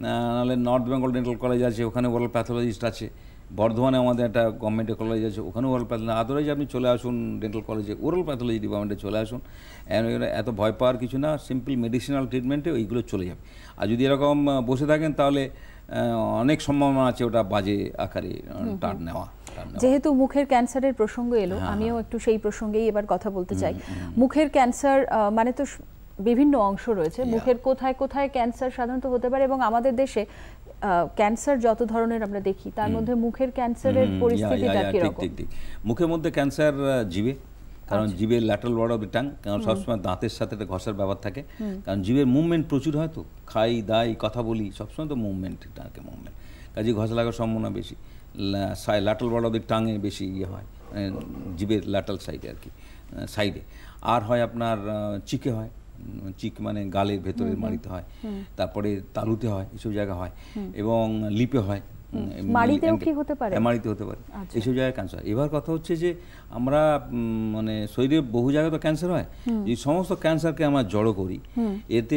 নাহলে নর্থ বেঙ্গল ডেন্টাল কলেজ আছে ওখানে ওরাল প্যাথোলজিস্ট আছে বর্ধমানে আমাদের একটা গভর্নমেন্টের কলেজ আছে ওখানেও ওরাল প্যাথোলজি আদারওয়াইজ আপনি চলে আসুন ডেন্টাল কলেজে ওরাল প্যাথোলজি ডিপার্টমেন্টে চলে আসুন এত ভয় পাওয়ার কিছু না সিম্পল মেডিসিনাল ট্রিটমেন্টে ওইগুলো চলে যাবে আর যদি এরকম বসে থাকেন তাহলে অনেক সম্ভাবনা আছে ওটা বাজে আকারে টার নেওয়া যেহেতু মুখের ক্যান্সারের প্রসঙ্গ এলো হ্যাঁ, আমিও হ্যাঁ। একটু সেই প্রসঙ্গেই এবার কথা বলতে চাই মুখের ক্যান্সার মানে তো বিভিন্ন অংশ রয়েছে মুখের কোথায় কোথায় ক্যান্সার সাধারণত হতে পারে এবং আমাদের দেশে ক্যান্সার যত ধরনের আমরা দেখি তার মধ্যে মুখের ক্যান্সারের পরিস্থিতিটা কিরকম ঠিক ঠিক মুখের মধ্যে ক্যান্সার জিবে কারণ আচ্ছা। জীবের lateral border of the tongue কারণ সবসময় দাঁতের সাথে একটা ঘষার ব্যাপার থাকে কারণ জীবের মুভমেন্ট প্রচুর হয় তো খাই দাই কথা বলি সবসময় তো মুভমেন্ট টাঙ্কে মুভমেন্ট কাজে ঘষা লাগার সম্ভাবনা বেশি ল্যাটারাল ওয়ার্ড অফ দ্য টাঙে বেশি ইয়ে হয় মানে জীবের ল্যাটারাল সাইডে আর কি সাইডে আর হয় আপনার চিকে হয় চিক মানে গালের ভেতরে মারিতে হয় তারপরে তালুতে হয় এসব জায়গা হয় এবং লিপে হয় মাড়িতেও আচ্ছা। জায়গায় ক্যান্সার এবার কথা হচ্ছে যে আমরা মানে শরীরে বহু জায়গায় তো ক্যান্সার হয় এই সমস্ত ক্যান্সারকে জড়ো করি এতে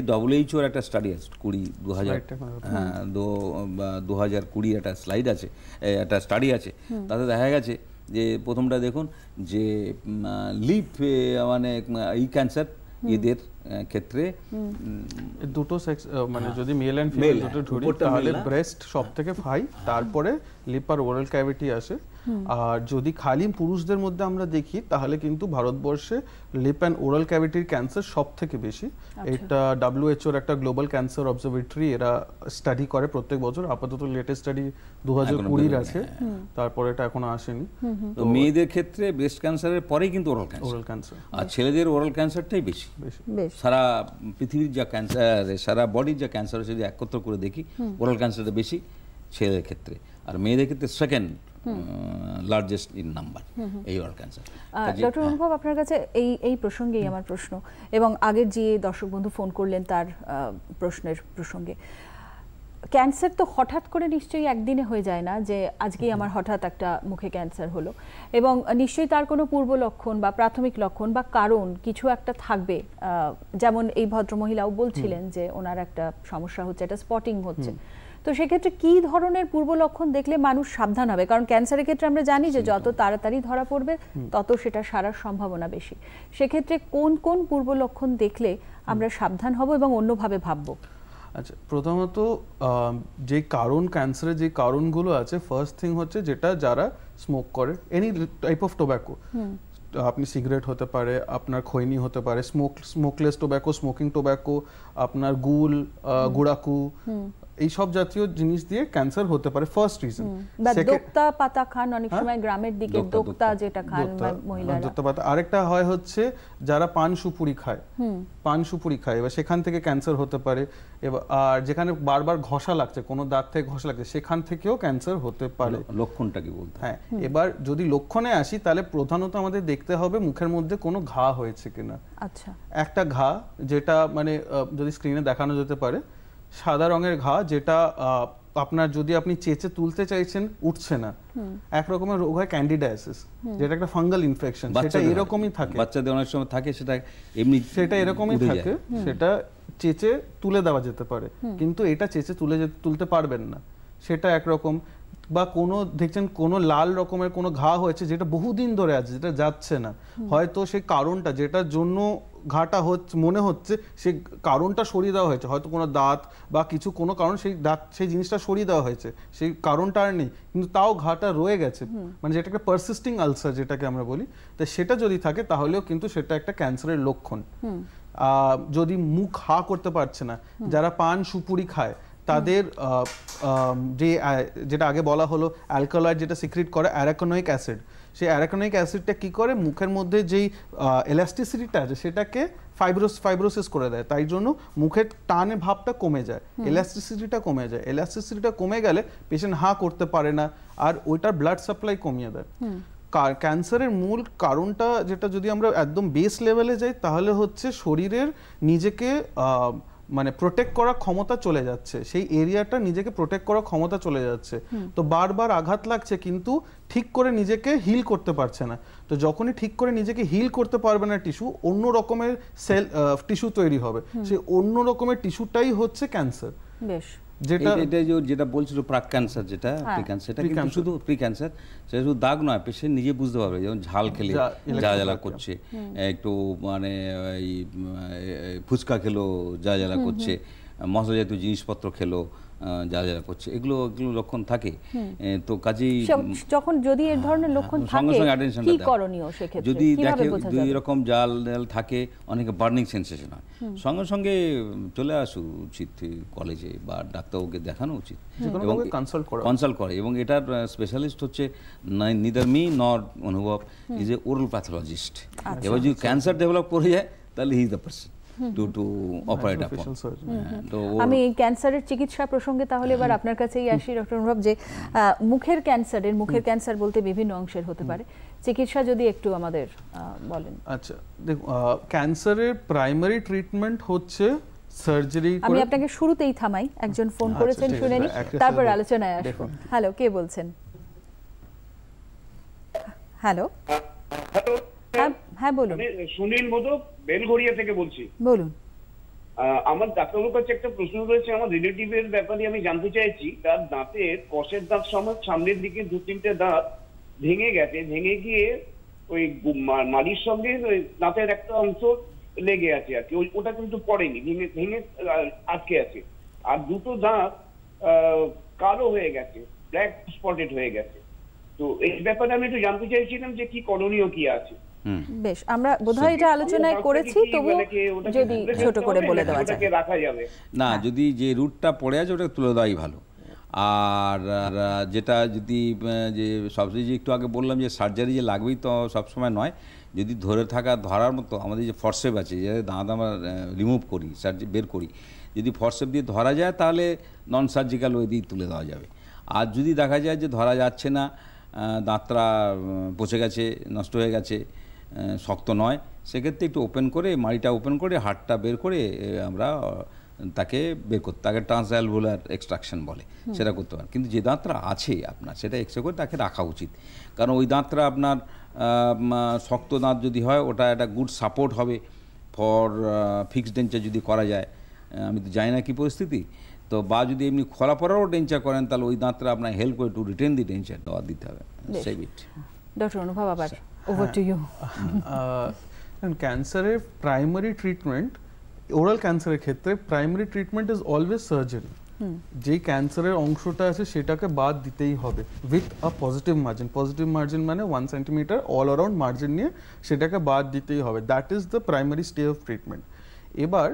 একটা স্টাডি আছে কুড়ি দু হাজার হ্যাঁ, দু হাজার কুড়ি একটা স্লাইড আছে একটা স্টাডি আছে তাতে দেখা গেছে যে প্রথমটা দেখুন যে লিপ মানে এই ক্যান্সার এদের ক্ষেত্রে দুটো সেক্স মানে হ্যাঁ। যদি মেল এন্ড ফিমেল দুটো ধরি তাহলে ব্রেস্ট সব থেকে ফাই তারপরে লিপ আর ওরাল ক্যাভিটি আসে আর যদি খালি পুরুষদের মধ্যে আমরা দেখি তাহলে কিন্তু ভারতবর্ষে লিপ অ্যান্ড ওরাল ক্যাভিটির ক্যান্সার সব থেকে বেশি আচ্ছা। এটা ডাব্লিউএচওর একটা গ্লোবাল ক্যান্সার অবজারভেটরি এরা স্টাডি করে প্রত্যেক বছর আপাতত লেটেস্ট স্টাডি দু হাজার কুড়ির আছে হ্যাঁ। তারপরে এটা এখনো আসেনি তো মেয়েদের ক্ষেত্রে ব্রেস্ট ক্যান্সারের পরেই কিন্তু ওরাল ওরাল ক্যান্সার আর ছেলেদের ওরাল ক্যান্সারটাই বেশি বেশি সারা পৃথিবীর যা ক্যান্সার সারা বডির যা ক্যান্সার যদি একত্র করে দেখি ওরাল ক্যান্সারটা বেশি ছেলেদের ক্ষেত্রে আর মেয়েদের ক্ষেত্রে সেকেন্ড লার্জেস্ট ইন নাম্বার এই ওরাল ক্যান্সার ডক্টর অনুভব আপনার কাছে এই এই প্রসঙ্গেই আমার প্রশ্ন এবং আগের যে দর্শক বন্ধু ফোন করলেন তার প্রশ্নের প্রসঙ্গে ক্যান্সার তো হঠাৎ করে নিশ্চয়ই একদিনে হয়ে যায় না যে আজকেই আমার হঠাৎ একটা মুখে ক্যান্সার হলো এবং নিশ্চয়ই তার কোনো পূর্ব লক্ষণ বা প্রাথমিক লক্ষণ বা কারণ কিছু একটা থাকবে যেমন এই ভদ্রমহিলাও বলছিলেন যে ওনার একটা সমস্যা হচ্ছে একটা স্পটিং হচ্ছে তো সেক্ষেত্রে কি ধরনের পূর্ব লক্ষণ দেখলে মানুষ সাবধান হবে কারণ ক্যান্সারের ক্ষেত্রে আমরা জানি যে যত তাড়াতাড়ি ধরা পড়বে তত সেটা সারার সম্ভাবনা বেশি সেক্ষেত্রে কোন কোন পূর্ব লক্ষণ দেখলে আমরা সাবধান হব এবং অন্যভাবে ভাববো আচ্ছা প্রথমত যে কারণ ক্যান্সারের যে কারণগুলো আছে ফার্স্ট থিং হচ্ছে যেটা যারা স্মোক করে এনি টাইপ অফ টোব্যাকো আপনি সিগারেট হতে পারে আপনার খৈনি হতে পারে smoke smokeless tobacco smoking tobacco আপনার গুল গুড়াকু এই সব জাতীয় জিনিস দিয়ে ক্যান্সার হতে পারে ফার্স্ট রিজন দোক্তা পাতা খান অনেক হ্যাঁ? সময় গ্রামের দিকে দোক্তা যেটা খান মহিলারা হ্যাঁ, দোক্তা পাতা আরেকটা হয় হচ্ছে যারা পান সুপুরি খায় পান সুপুরি খায় এবার সেখান থেকে ক্যান্সার হতে পারে আর যেখানে বারবার ঘষা লাগছে কোনো দাঁত থেকে ঘষা লাগছে সেখান থেকেও ক্যান্সার হতে পারে লক্ষণটা কি বলতে হ্যাঁ এবার যদি লক্ষণে আসি তাহলে প্রধানত আমাদের দেখতে হবে মুখের মধ্যে কোনো ঘা হয়েছে কিনা আচ্ছা একটা ঘা যেটা মানে যদি স্ক্রিনে দেখানো যেতে পারে সাদা রঙের ঘা যেটা আপনার যদি আপনি চেচে তুলতে চাইছেন উঠছে না এক রকমের রোগ হয় ক্যান্ডিডায়াসিস যেটা একটা ফাঙ্গাল ইনফেকশন সেটা এরকমই থাকে বাচ্চাদের অনেক সময় থাকে সেটা এমনি সেটা এরকমই থাকে সেটা চেচে তুলে দেওয়া যেতে পারে কিন্তু এটা চেচে তুলে তুলতে পারবেন না সেটা একরকম বা কোনো দেখছেন কোনো লাল রকমের কোনো ঘা হয়েছে যেটা বহুদিন ধরে আছে যেটা যাচ্ছে না হয়তো সেই কারণটা যেটার জন্য ঘাটা হচ্ছে মনে হচ্ছে সে কারণটা সরিয়ে দেওয়া হয়েছে হয়তো কোনো দাঁত বা কিছু কোনো কারণ সেই দাঁত সেই জিনিসটা সরিয়ে দেওয়া হয়েছে সেই কারণটা আর নেই কিন্তু তাও ঘাটা রয়ে গেছে মানে যেটা একটা পারসিস্টিং আলসার যেটাকে আমরা বলি তো সেটা যদি থাকে তাহলেও কিন্তু সেটা একটা ক্যান্সারের লক্ষণ যদি মুখ হা করতে পারছে না যারা পান সুপুরি খায় তাদের যে যেটা আগে বলা হলো অ্যালকোলয়েড যেটা সিক্রিট করে অ্যারাকোনয়িক অ্যাসিড সেই অ্যারাকোনিক অ্যাসিডটা কি করে মুখের মধ্যে যেই এলাস্টিসিটিটা আছে সেটাকে ফাইব্রোস ফাইব্রোসিস করে দেয় তাই জন্য মুখের টানে ভাবটা কমে যায় এলাস্টিসিটিটা কমে যায় এলাস্টিসিটিটা কমে গেলে পেশেন্ট হা করতে পারে না আর ওইটার ব্লাড সাপ্লাই কমিয়ে দেয় ক্যান্সারের মূল কারণটা যেটা যদি আমরা একদম বেস লেভেলে যাই তাহলে হচ্ছে শরীরের নিজেকে মানে প্রোটেক্ট করার ক্ষমতা চলে যাচ্ছে সেই এরিয়াটা নিজেকে প্রোটেক্ট করার ক্ষমতা চলে যাচ্ছে তো বারবার আঘাত লাগছে কিন্তু ঠিক করে নিজেকে হিল করতে পারছে না তো যখনই ঠিক করে নিজেকে হিল করতে পারবে না টিস্যু অন্য রকমের সেল টিস্যু তৈরি হবে সেই অন্য রকমের টিস্যুটাই হচ্ছে ক্যান্সার বেশ যেটা এটা যেটা বলছিল প্রাক ক্যান্সার যেটা প্রি ক্যান্সার সেটা কিন্তু শুধু প্রি ক্যান্সার সেটা শুধু দাগ নয় পেশেন্ট নিজে বুঝতে পারবে যেমন ঝাল খেলে যা জ্বালা করছে একটু মানে ফুচকা খেলো যা জ্বালা করছে মশলা জাতীয় জিনিসপত্র খেলো যা যারা করছে এগুলো এগুলো লক্ষণ থাকে তো কাজেই যখন যদি এই ধরনের হ্যাঁ, লক্ষণ থাকে কি করণীয় সেক্ষেত্রে যদি দেখে দুই রকম জাল জাল থাকে অনেকে বার্নিং সেন্সেশন হয় সঙ্গে সঙ্গে চলে আসু উচিত কলেজে বা ডাক্তারকে দেখানো উচিত এবং কনসাল্ট করে কনসাল্ট করে এবং এটার স্পেশালিস্ট হচ্ছে নিদার মি নর অনুভব ইজ এ ওরাল প্যাথোলজিস্ট এবার যদি ক্যান্সার ডেভেলপ করে যায় তাহলে he is the person to operate upon তো আমি ক্যান্সারের চিকিৎসা প্রসঙ্গে তাহলে এবার হ্যাঁ। আপনার কাছেই আসি ডক্টর অনুভব যে মুখের ক্যান্সারের মুখের ক্যান্সার বলতে বিভিন্ন অংশের হতে পারে চিকিৎসা যদি একটু আমাদের বলেন আচ্ছা দেখো ক্যান্সারের প্রাইমারি ট্রিটমেন্ট হচ্ছে সার্জারি আমি আপনাকে শুরুতেই থামাই একজন ফোন আচ্ছা, করেছেন শুনে নি তারপর আলোচনায় আসবো হ্যালো কে বলছেন হ্যালো হ্যালো হ্যাঁ, হ্যাঁ বলুন মানে, সুনীল মোদক বেলঘড়িয়া থেকে বলছি বলুন আমার ডাক্তারবাবুর কাছে একটা প্রশ্ন রয়েছে আমার ব্যাপারে আমি জানতে চাইছি তার দাঁতের কষের দাঁত সময় সামনের দিকে দু তিনটে দাঁত ভেঙে গেছে ভেঙে গিয়ে ওই সঙ্গে দাঁতের একটা অংশ লেগে আছে আর কি ওটা কিন্তু পড়েনি ভেঙে ভেঙে আটকে আছে আর দুটো দাঁত কালো হয়ে গেছে ব্ল্যাক স্পটেড হয়ে গেছে তো এই ব্যাপারে আমি একটু জানতে চাইছিলাম যে কি করণীয় কি আছে বেশ আমরা বোধহয় এটা আলোচনায় করেছি তবু মানে যদি ছোট করে বলে দেওয়া যায় না হ্যাঁ। যদি যে রুটটা পড়ে আছে ওটা তুলে দেওয়াই ভালো আর যেটা যদি যে সবসিডি একটু আগে বললাম যে সার্জারি যে লাগবেই তো সবসময় নয় যদি ধরে থাকা ধরার মতো আমাদের যে ফর্সেপ আছে যে দাঁত আমরা রিমুভ করি সার্জি বের করি যদি ফর্সেপ দিয়ে ধরা যায় তাহলে নন সার্জিক্যাল ওয়ে দিয়ে তুলে দেওয়া যাবে আর যদি দেখা যায় যে ধরা যাচ্ছে না দাঁতটা পচে গেছে নষ্ট হয়ে গেছে শক্ত নয় সেক্ষেত্রে একটু ওপেন করে মাড়িটা ওপেন করে হাটটা বের করে আমরা তাকে বের করতে তাকে ট্রান্সঅ্যালভুলার এক্সট্রাকশন বলে সেটা করতে পারেন কিন্তু যে দাঁতটা আছে আপনার সেটা এক্সরে করে তাকে রাখা উচিত কারণ ওই দাঁতটা আপনার শক্ত দাঁত যদি হয় ওটা একটা গুড সাপোর্ট হবে ফর ফিক্সড ডেঞ্চার যদি করা যায় আমি তো জানি না কি পরিস্থিতি তো বা যদি এমনি খোলা পরারও ডেঞ্চার করেন তাহলে ওই দাঁতটা আপনার হেল্প করে টু রিটেন দি ডেঞ্চার দেওয়া দিতে হবে ডক্টর অনুভব আবার Over to you. and cancer primary treatment oral ক্যান্সারের ক্ষেত্রে primary treatment is always surgery যে ক্যান্সারের অংশটা আছে সেটাকে বাদ দিতেই হবে with a positive margin positive margin মানে one centimetre all around margin নিয়ে সেটাকে বাদ দিতেই হবে that is the primary stay of treatment এবার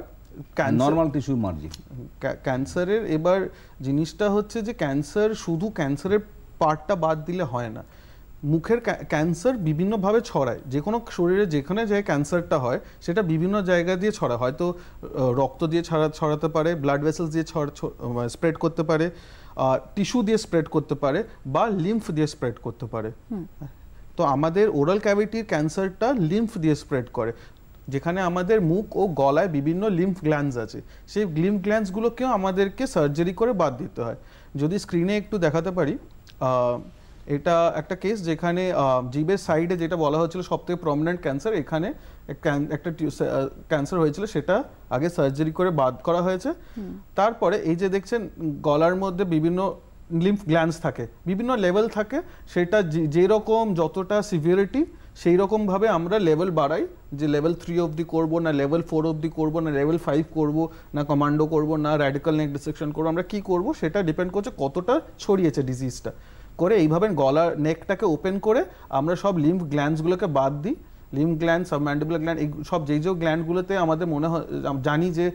নর্মাল টিস্যু মার্জিন ক্যান্সারের এবার জিনিসটা হচ্ছে যে ক্যান্সার শুধু ক্যান্সারের পার্টটা বাদ দিলে হয় না মুখের ক্যান্সার বিভিন্নভাবে ছড়ায় যে কোনো শরীরে যেখানে যে ক্যান্সারটা হয় সেটা বিভিন্ন জায়গা দিয়ে ছড়া হয়তো রক্ত দিয়ে ছড়া ছড়াতে পারে ব্লাড ভেসেলস দিয়ে ছড় স্প্রেড করতে পারে টিস্যু দিয়ে স্প্রেড করতে পারে বা লিম্ফ দিয়ে স্প্রেড করতে পারে তো আমাদের ওরাল ক্যাভিটির ক্যান্সারটা লিম্ফ দিয়ে স্প্রেড করে যেখানে আমাদের মুখ ও গলায় বিভিন্ন লিম্ফ গ্ল্যান্স আছে সেই লিম্ফ গ্ল্যান্সগুলোকেও আমাদেরকে সার্জারি করে বাদ দিতে হয় যদি স্ক্রিনে একটু দেখাতে পারি এটা একটা কেস যেখানে জিবের সাইডে যেটা বলা হয়েছিল সব থেকে প্রমিনেন্ট ক্যান্সার এখানে একটা ক্যান্সার হয়েছিল সেটা আগে সার্জারি করে বাদ করা হয়েছে তারপরে এই যে দেখছেন গলার মধ্যে বিভিন্ন লিম্ফ গ্ল্যান্স থাকে বিভিন্ন লেভেল থাকে সেটা যেরকম যতটা সিভিয়রিটি সেই রকমভাবে আমরা লেভেল বাড়াই যে লেভেল থ্রি অবধি করবো না লেভেল ফোর অবধি করবো না লেভেল ফাইভ করবো না কমান্ডো করবো না র্যাডিক্যাল নেক ডিসেকশন করবো আমরা কি করবো সেটা ডিপেন্ড করছে কতটা ছড়িয়েছে ডিজিজটা করে এইভাবে গলার নেকটাকে ওপেন করে আমরা সব লিম গ্ল্যান্ডসগুলোকে বাদ দিই লিম গ্ল্যান্ড সাবম্যান্ডিবুলার গ্ল্যান্ড এই সব যেই যে গ্ল্যান্ডগুলোতে আমাদের মনে হয় জানি যে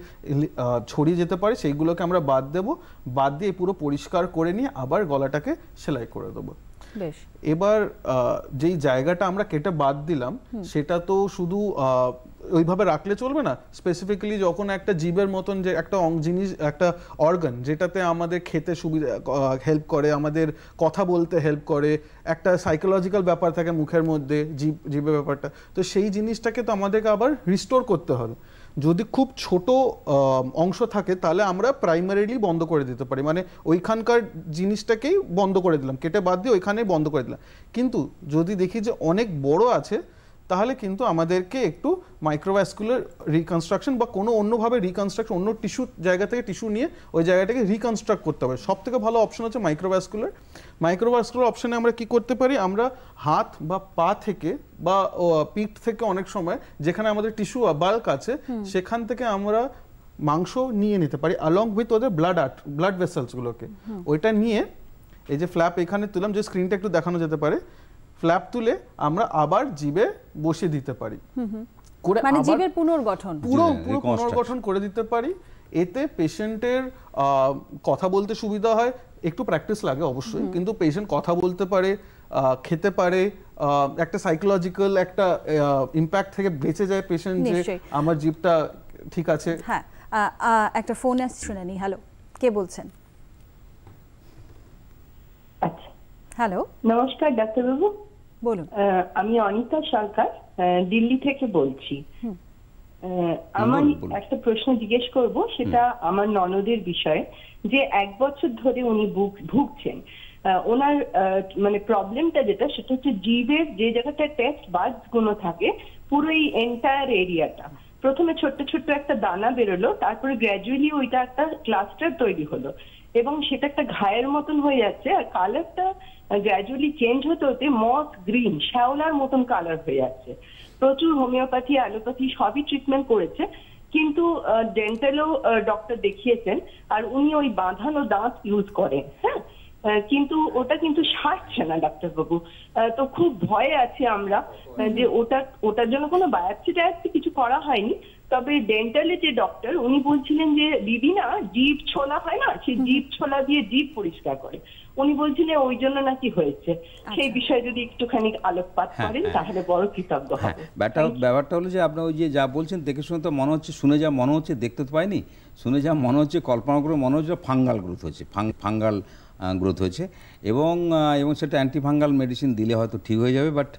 ছড়িয়ে যেতে পারে সেইগুলোকে আমরা বাদ দেবো বাদ দিয়ে পুরো পরিষ্কার করে নিয়ে আবার গলাটাকে সেলাই করে দেবো এবার যেই জায়গাটা আমরা কেটে বাদ দিলাম সেটা তো শুধু ওইভাবে রাখলে চলবে না স্পেসিফিক্যালি যখন একটা জীবের মতন যে একটা অং জিনিস একটা অর্গান যেটাতে আমাদের খেতে সুবিধা হেল্প করে আমাদের কথা বলতে হেল্প করে একটা সাইকোলজিক্যাল ব্যাপার থাকে মুখের মধ্যে জীব জীবের ব্যাপারটা তো সেই জিনিসটাকে তো আমাদেরকে আবার রিস্টোর করতে হবে যদি খুব ছোট অংশ থাকে তাহলে আমরা প্রাইমারিলি বন্ধ করে দিতে পারি মানে ওইখানকার জিনিসটাকেই বন্ধ করে দিলাম কেটে বাদ দিয়ে ওইখানে বন্ধ করে দিলাম কিন্তু যদি দেখি যে অনেক বড় আছে তাহলে কিন্তু আমাদেরকে একটু মাইক্রোভ্যাসকুলার রিকনস্ট্রাকশন বা কোনো অন্যভাবে রিকনস্ট্রাকশন অন্য টিস্যু জায়গা থেকে টিস্যু নিয়ে ওই জায়গাটাকে রিকনস্ট্রাক্ট করতে হবে সব থেকে ভালো অপশন হচ্ছে মাইক্রোভ্যাসকুলার মাইক্রোভাস্কুলার অপশানে আমরা কি করতে পারি আমরা হাত বা পা থেকে বা পিঠ থেকে অনেক সময় যেখানে আমাদের টিস্যু বা বাল্ক আছে সেখান থেকে আমরা মাংস নিয়ে নিতে পারি অ্যালং উইথ ওদের ব্লাড আর্ট ব্লাড ভেসেলসগুলোকে ওইটা নিয়ে এই যে ফ্ল্যাপ এখানে তুললাম যে স্ক্রিনটা একটু দেখানো যেতে পারে ফ্ল্যাপ তুলে আমরা আবার জিবে বসে দিতে পারি করে মানে জিবের পুনর্গঠন পুরো পুরো পুনর্গঠন করে দিতে পারি এতে পেশেন্টের কথা বলতে সুবিধা হয় একটু প্র্যাকটিস লাগে অবশ্যই কিন্তু পেশেন্ট কথা বলতে পারে খেতে পারে একটা সাইকোলজিক্যাল একটা ইম্প্যাক্ট থেকে বেঁচে যায় পেশেন্ট যে আমার জিপটা ঠিক আছে হ্যাঁ একটা ফোন আসছে শুনে নি হ্যালো কে বলছেন আচ্ছা হ্যালো নমস্কার ডাক্তারবাবু বলুন আমি অনিতা সরকার দিল্লি থেকে বলছি আমার একটা প্রশ্ন জিজ্ঞেস করব সেটা আমার ননদের বিষয়ে যে এক বছর ধরে উনি ভুগছেন ওনার মানে প্রবলেমটা যেটা সেটা হচ্ছে জিভের যে জায়গাটা টেস্ট বার্ডস গুলো থাকে পুরো এই এন্টায়ার এরিয়াটা প্রথমে ছোট্ট ছোট্ট একটা দানা বেরোলো তারপরে গ্র্যাজুয়ালি ওইটা একটা ক্লাস্টার তৈরি হলো এবং সেটা একটা ঘায়ের মতন হয়ে যাচ্ছে আর কালারটা গ্র্যাজুয়ালি চেঞ্জ হতে হতে মস গ্রিন শ্যাওলার মতন কালার হয়ে যাচ্ছে প্রচুর হোমিওপ্যাথি অ্যালোপ্যাথি সবই ট্রিটমেন্ট করেছে কিন্তু ডেন্টালও ডক্টর দেখিয়েছেন আর উনি ওই বাঁধানো দাঁত ইউজ করেন হ্যাঁ কিন্তু ওটা কিন্তু সারছে না ডাক্তারবাবু তো খুব ভয়ে আছি আমরা যে ওটা ওটার জন্য কোনো বায়োপসি টায়োপসি কিছু করা হয়নি তবে ডেন্টালে যে ডক্টর উনি বলছিলেন যে দিদি না জিভ ছোলা হয় না সেই জিভ ছোলা দিয়ে জিভ পরিষ্কার করে উনি বলছিলেন ওই জন্য নাকি হয়েছে আচ্ছা। সেই বিষয়ে যদি একটুখানি আলোকপাত হ্যাঁ, করেন হ্যাঁ। তাহলে বড় কৃতজ্ঞ হ্যাঁ, হবে ব্যাপারটা হলো যে আপনি ওই যে যা বলছেন দেখে শুনে তো মনে হচ্ছে শুনে যা মনে হচ্ছে দেখতে তো পাইনি শুনে যা মনে হচ্ছে কল্পনা করে মনে হচ্ছে ফাঙ্গাল গ্রোথ হচ্ছে ফাঙ্গাল গ্রোথ হয়েছে এবং এবং সেটা অ্যান্টিফাঙ্গাল মেডিসিন দিলে হয়তো ঠিক হয়ে যাবে but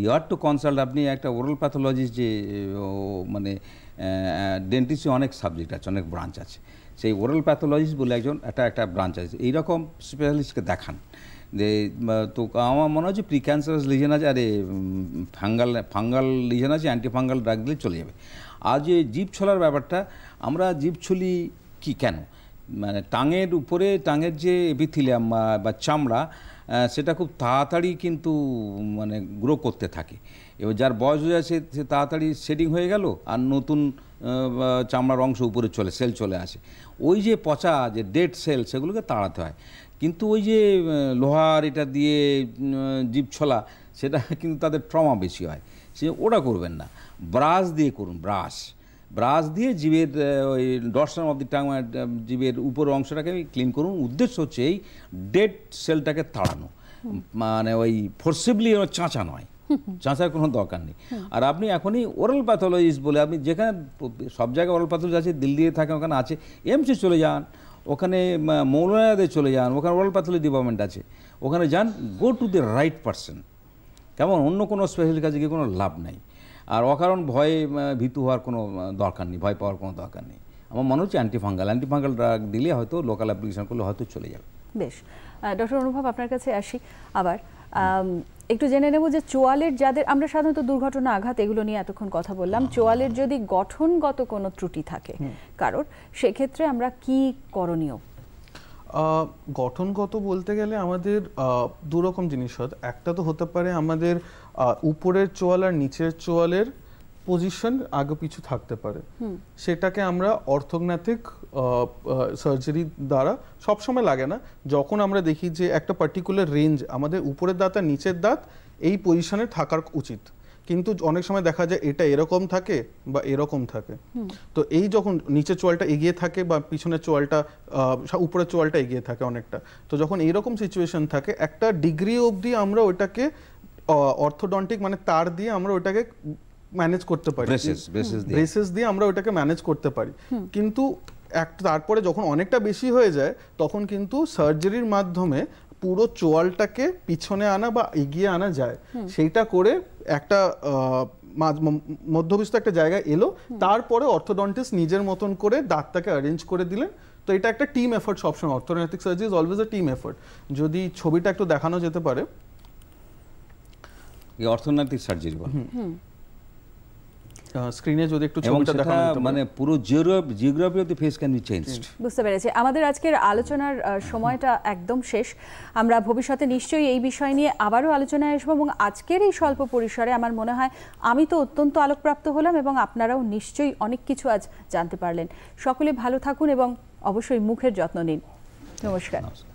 you are to consult আপনি একটা ওরাল প্যাথোলজিস্ট যে মানে ডেন্টিস্টে অনেক সাবজেক্ট আছে অনেক ব্রাঞ্চ আছে সেই ওরাল প্যাথোলজিস্ট বলে একজন একটা একটা ব্রাঞ্চ আছে এইরকম স্পেশালিস্টকে দেখান যে তো আমার মনে হচ্ছে প্রি ক্যান্সারাস লিজেন আছে আরে ফাঙ্গাল ফাঙ্গাল লিজেন আছে অ্যান্টি ফাঙ্গাল ড্রাগ দিলে চলে যাবে আর যে জীব ছলার ব্যাপারটা আমরা জীব ছলি কী কেন মানে টাঙের উপরে টাঙের যে এপিথিলিয়াম বা চামড়া সেটা খুব তাড়াতাড়ি কিন্তু মানে গ্রো করতে থাকে এবার যার বয়স হয়ে যায় সে তাড়াতাড়ি শেডিং হয়ে গেল আর নতুন চামড়ার অংশ উপরে চলে সেল চলে আসে ওই যে পচা যে ডেড সেল সেগুলোকে তাড়াতে হয় কিন্তু ওই যে লোহার এটা দিয়ে জীব ছলা সেটা কিন্তু তাদের ট্রমা বেশি হয় সে ওটা করবেন না ব্রাশ দিয়ে করুন ব্রাশ ব্রাশ দিয়ে জীবের ওই ডর্সাম অব দি টাং জীবের উপর অংশটাকে ক্লিন করুন উদ্দেশ্য হচ্ছে এই ডেড সেলটাকে তাড়ানো মানে ওই ফোর্সিবলি চাঁচা নয় চাঁচার কোনো দরকার নেই আর আপনি এখনই ওরাল প্যাথোলজিস্ট বলে আপনি যেখানে সব জায়গায় ওরাল প্যাথোলজি আছে দিল্লিতে থাকে ওখানে আছে এমসি চলে যান ওখানে মৌলানাদের চলে যান ওখানে ওরাল প্যাথোলজি ডিপার্টমেন্ট আছে ওখানে যান go to the right person কেমন অন্য কোনো স্পেশাল কাজে গিয়ে কোনো লাভ নাই আর অকারণ ভয়ে ভীতু হওয়ার কোনো দরকার নেই ভয় পাওয়ার কোনো দরকার নেই আমার মনে হচ্ছে অ্যান্টিফাঙ্গাল অ্যান্টিফাঙ্গাল ড্রাগ দিলে হয়তো লোকাল অ্যাপ্লিকেশন করলে হয়তো চলে যাবে বেশ ডক্টর অনুভব আপনার কাছে আসি আবার একটু জেনে নেব যে চোয়ালের যাদের আমরা সাধারণত দুর্ঘটনা আঘাত এগুলো নিয়ে এতক্ষণ কথা বললাম চোয়ালের যদি গঠনগত কোনো ত্রুটি থাকে কারণ সেক্ষেত্রে আমরা কি করণীয় গঠনগত বলতে গেলে আমাদের দুরকম জিনিস হয় একটা তো হতে পারে আমাদের উপরের চোয়াল আর নিচের চোয়ালের পজিশন আগে পিছু থাকতে পারে সেটাকে আমরা অর্থোগন্যাথিক সার্জারি দ্বারা সবসময় লাগে না যখন আমরা দেখি যে একটা পার্টিকুলার রেঞ্জ আমাদের উপরের দাঁত আর নিচের দাঁত এই পজিশনে থাকার উচিত কিন্তু অনেক সময় দেখা যায় এটা এরকম থাকে বা এরকম থাকে তো এই যখন নিচের চোয়ালটা এগিয়ে থাকে বা পিছনের চোয়ালটা উপরের চোয়ালটা এগিয়ে থাকে অনেকটা তো যখন এরকম সিচুয়েশন থাকে একটা ডিগ্রি অবধি আমরা ওইটাকে অর্থোডন্টিক মানে তার দিয়ে আমরা ওটাকে ম্যানেজ করতে পারি ব্রেসেস দিয়ে আমরা ওটাকে ম্যানেজ করতে পারি কিন্তু এক তারপরে যখন অনেকটা বেশি হয়ে যায় তখন কিন্তু সার্জারির মাধ্যমে পুরো চোয়ালটাকে পিছনে আনা বা এগিয়ে আনা যায় সেইটা করে একটা মধ্যবিস্ত একটা জায়গায় এলো তারপরে অর্থোডন্টিস্ট নিজের মতন করে দাঁতটাকে অ্যারেঞ্জ করে দিলেন তো এটা একটা টিম এফোর্ট সবসময় অর্থনৈতিক surgery is always a team effort যদি ছবিটা একটু দেখানো যেতে পারে এই অর্থনৈতিক সার্জারি বলে স্ক্রিনে যদি একটু ছবিটা দেখানো মানে পুরো geography of the face can be changed বুঝতে পেরেছি আমাদের আজকের আলোচনার সময়টা একদম শেষ আমরা ভবিষ্যতে নিশ্চয়ই এই বিষয় নিয়ে আবারও আলোচনায় আসবো এবং আজকের এই স্বল্প পরিসরে আমার মনে হয় আমি তো অত্যন্ত আলোকপ্রাপ্ত হলাম এবং আপনারাও নিশ্চয়ই অনেক কিছু আজ জানতে পারলেন সকলে ভালো থাকুন এবং অবশ্যই মুখের যত্ন নিন নমস্কার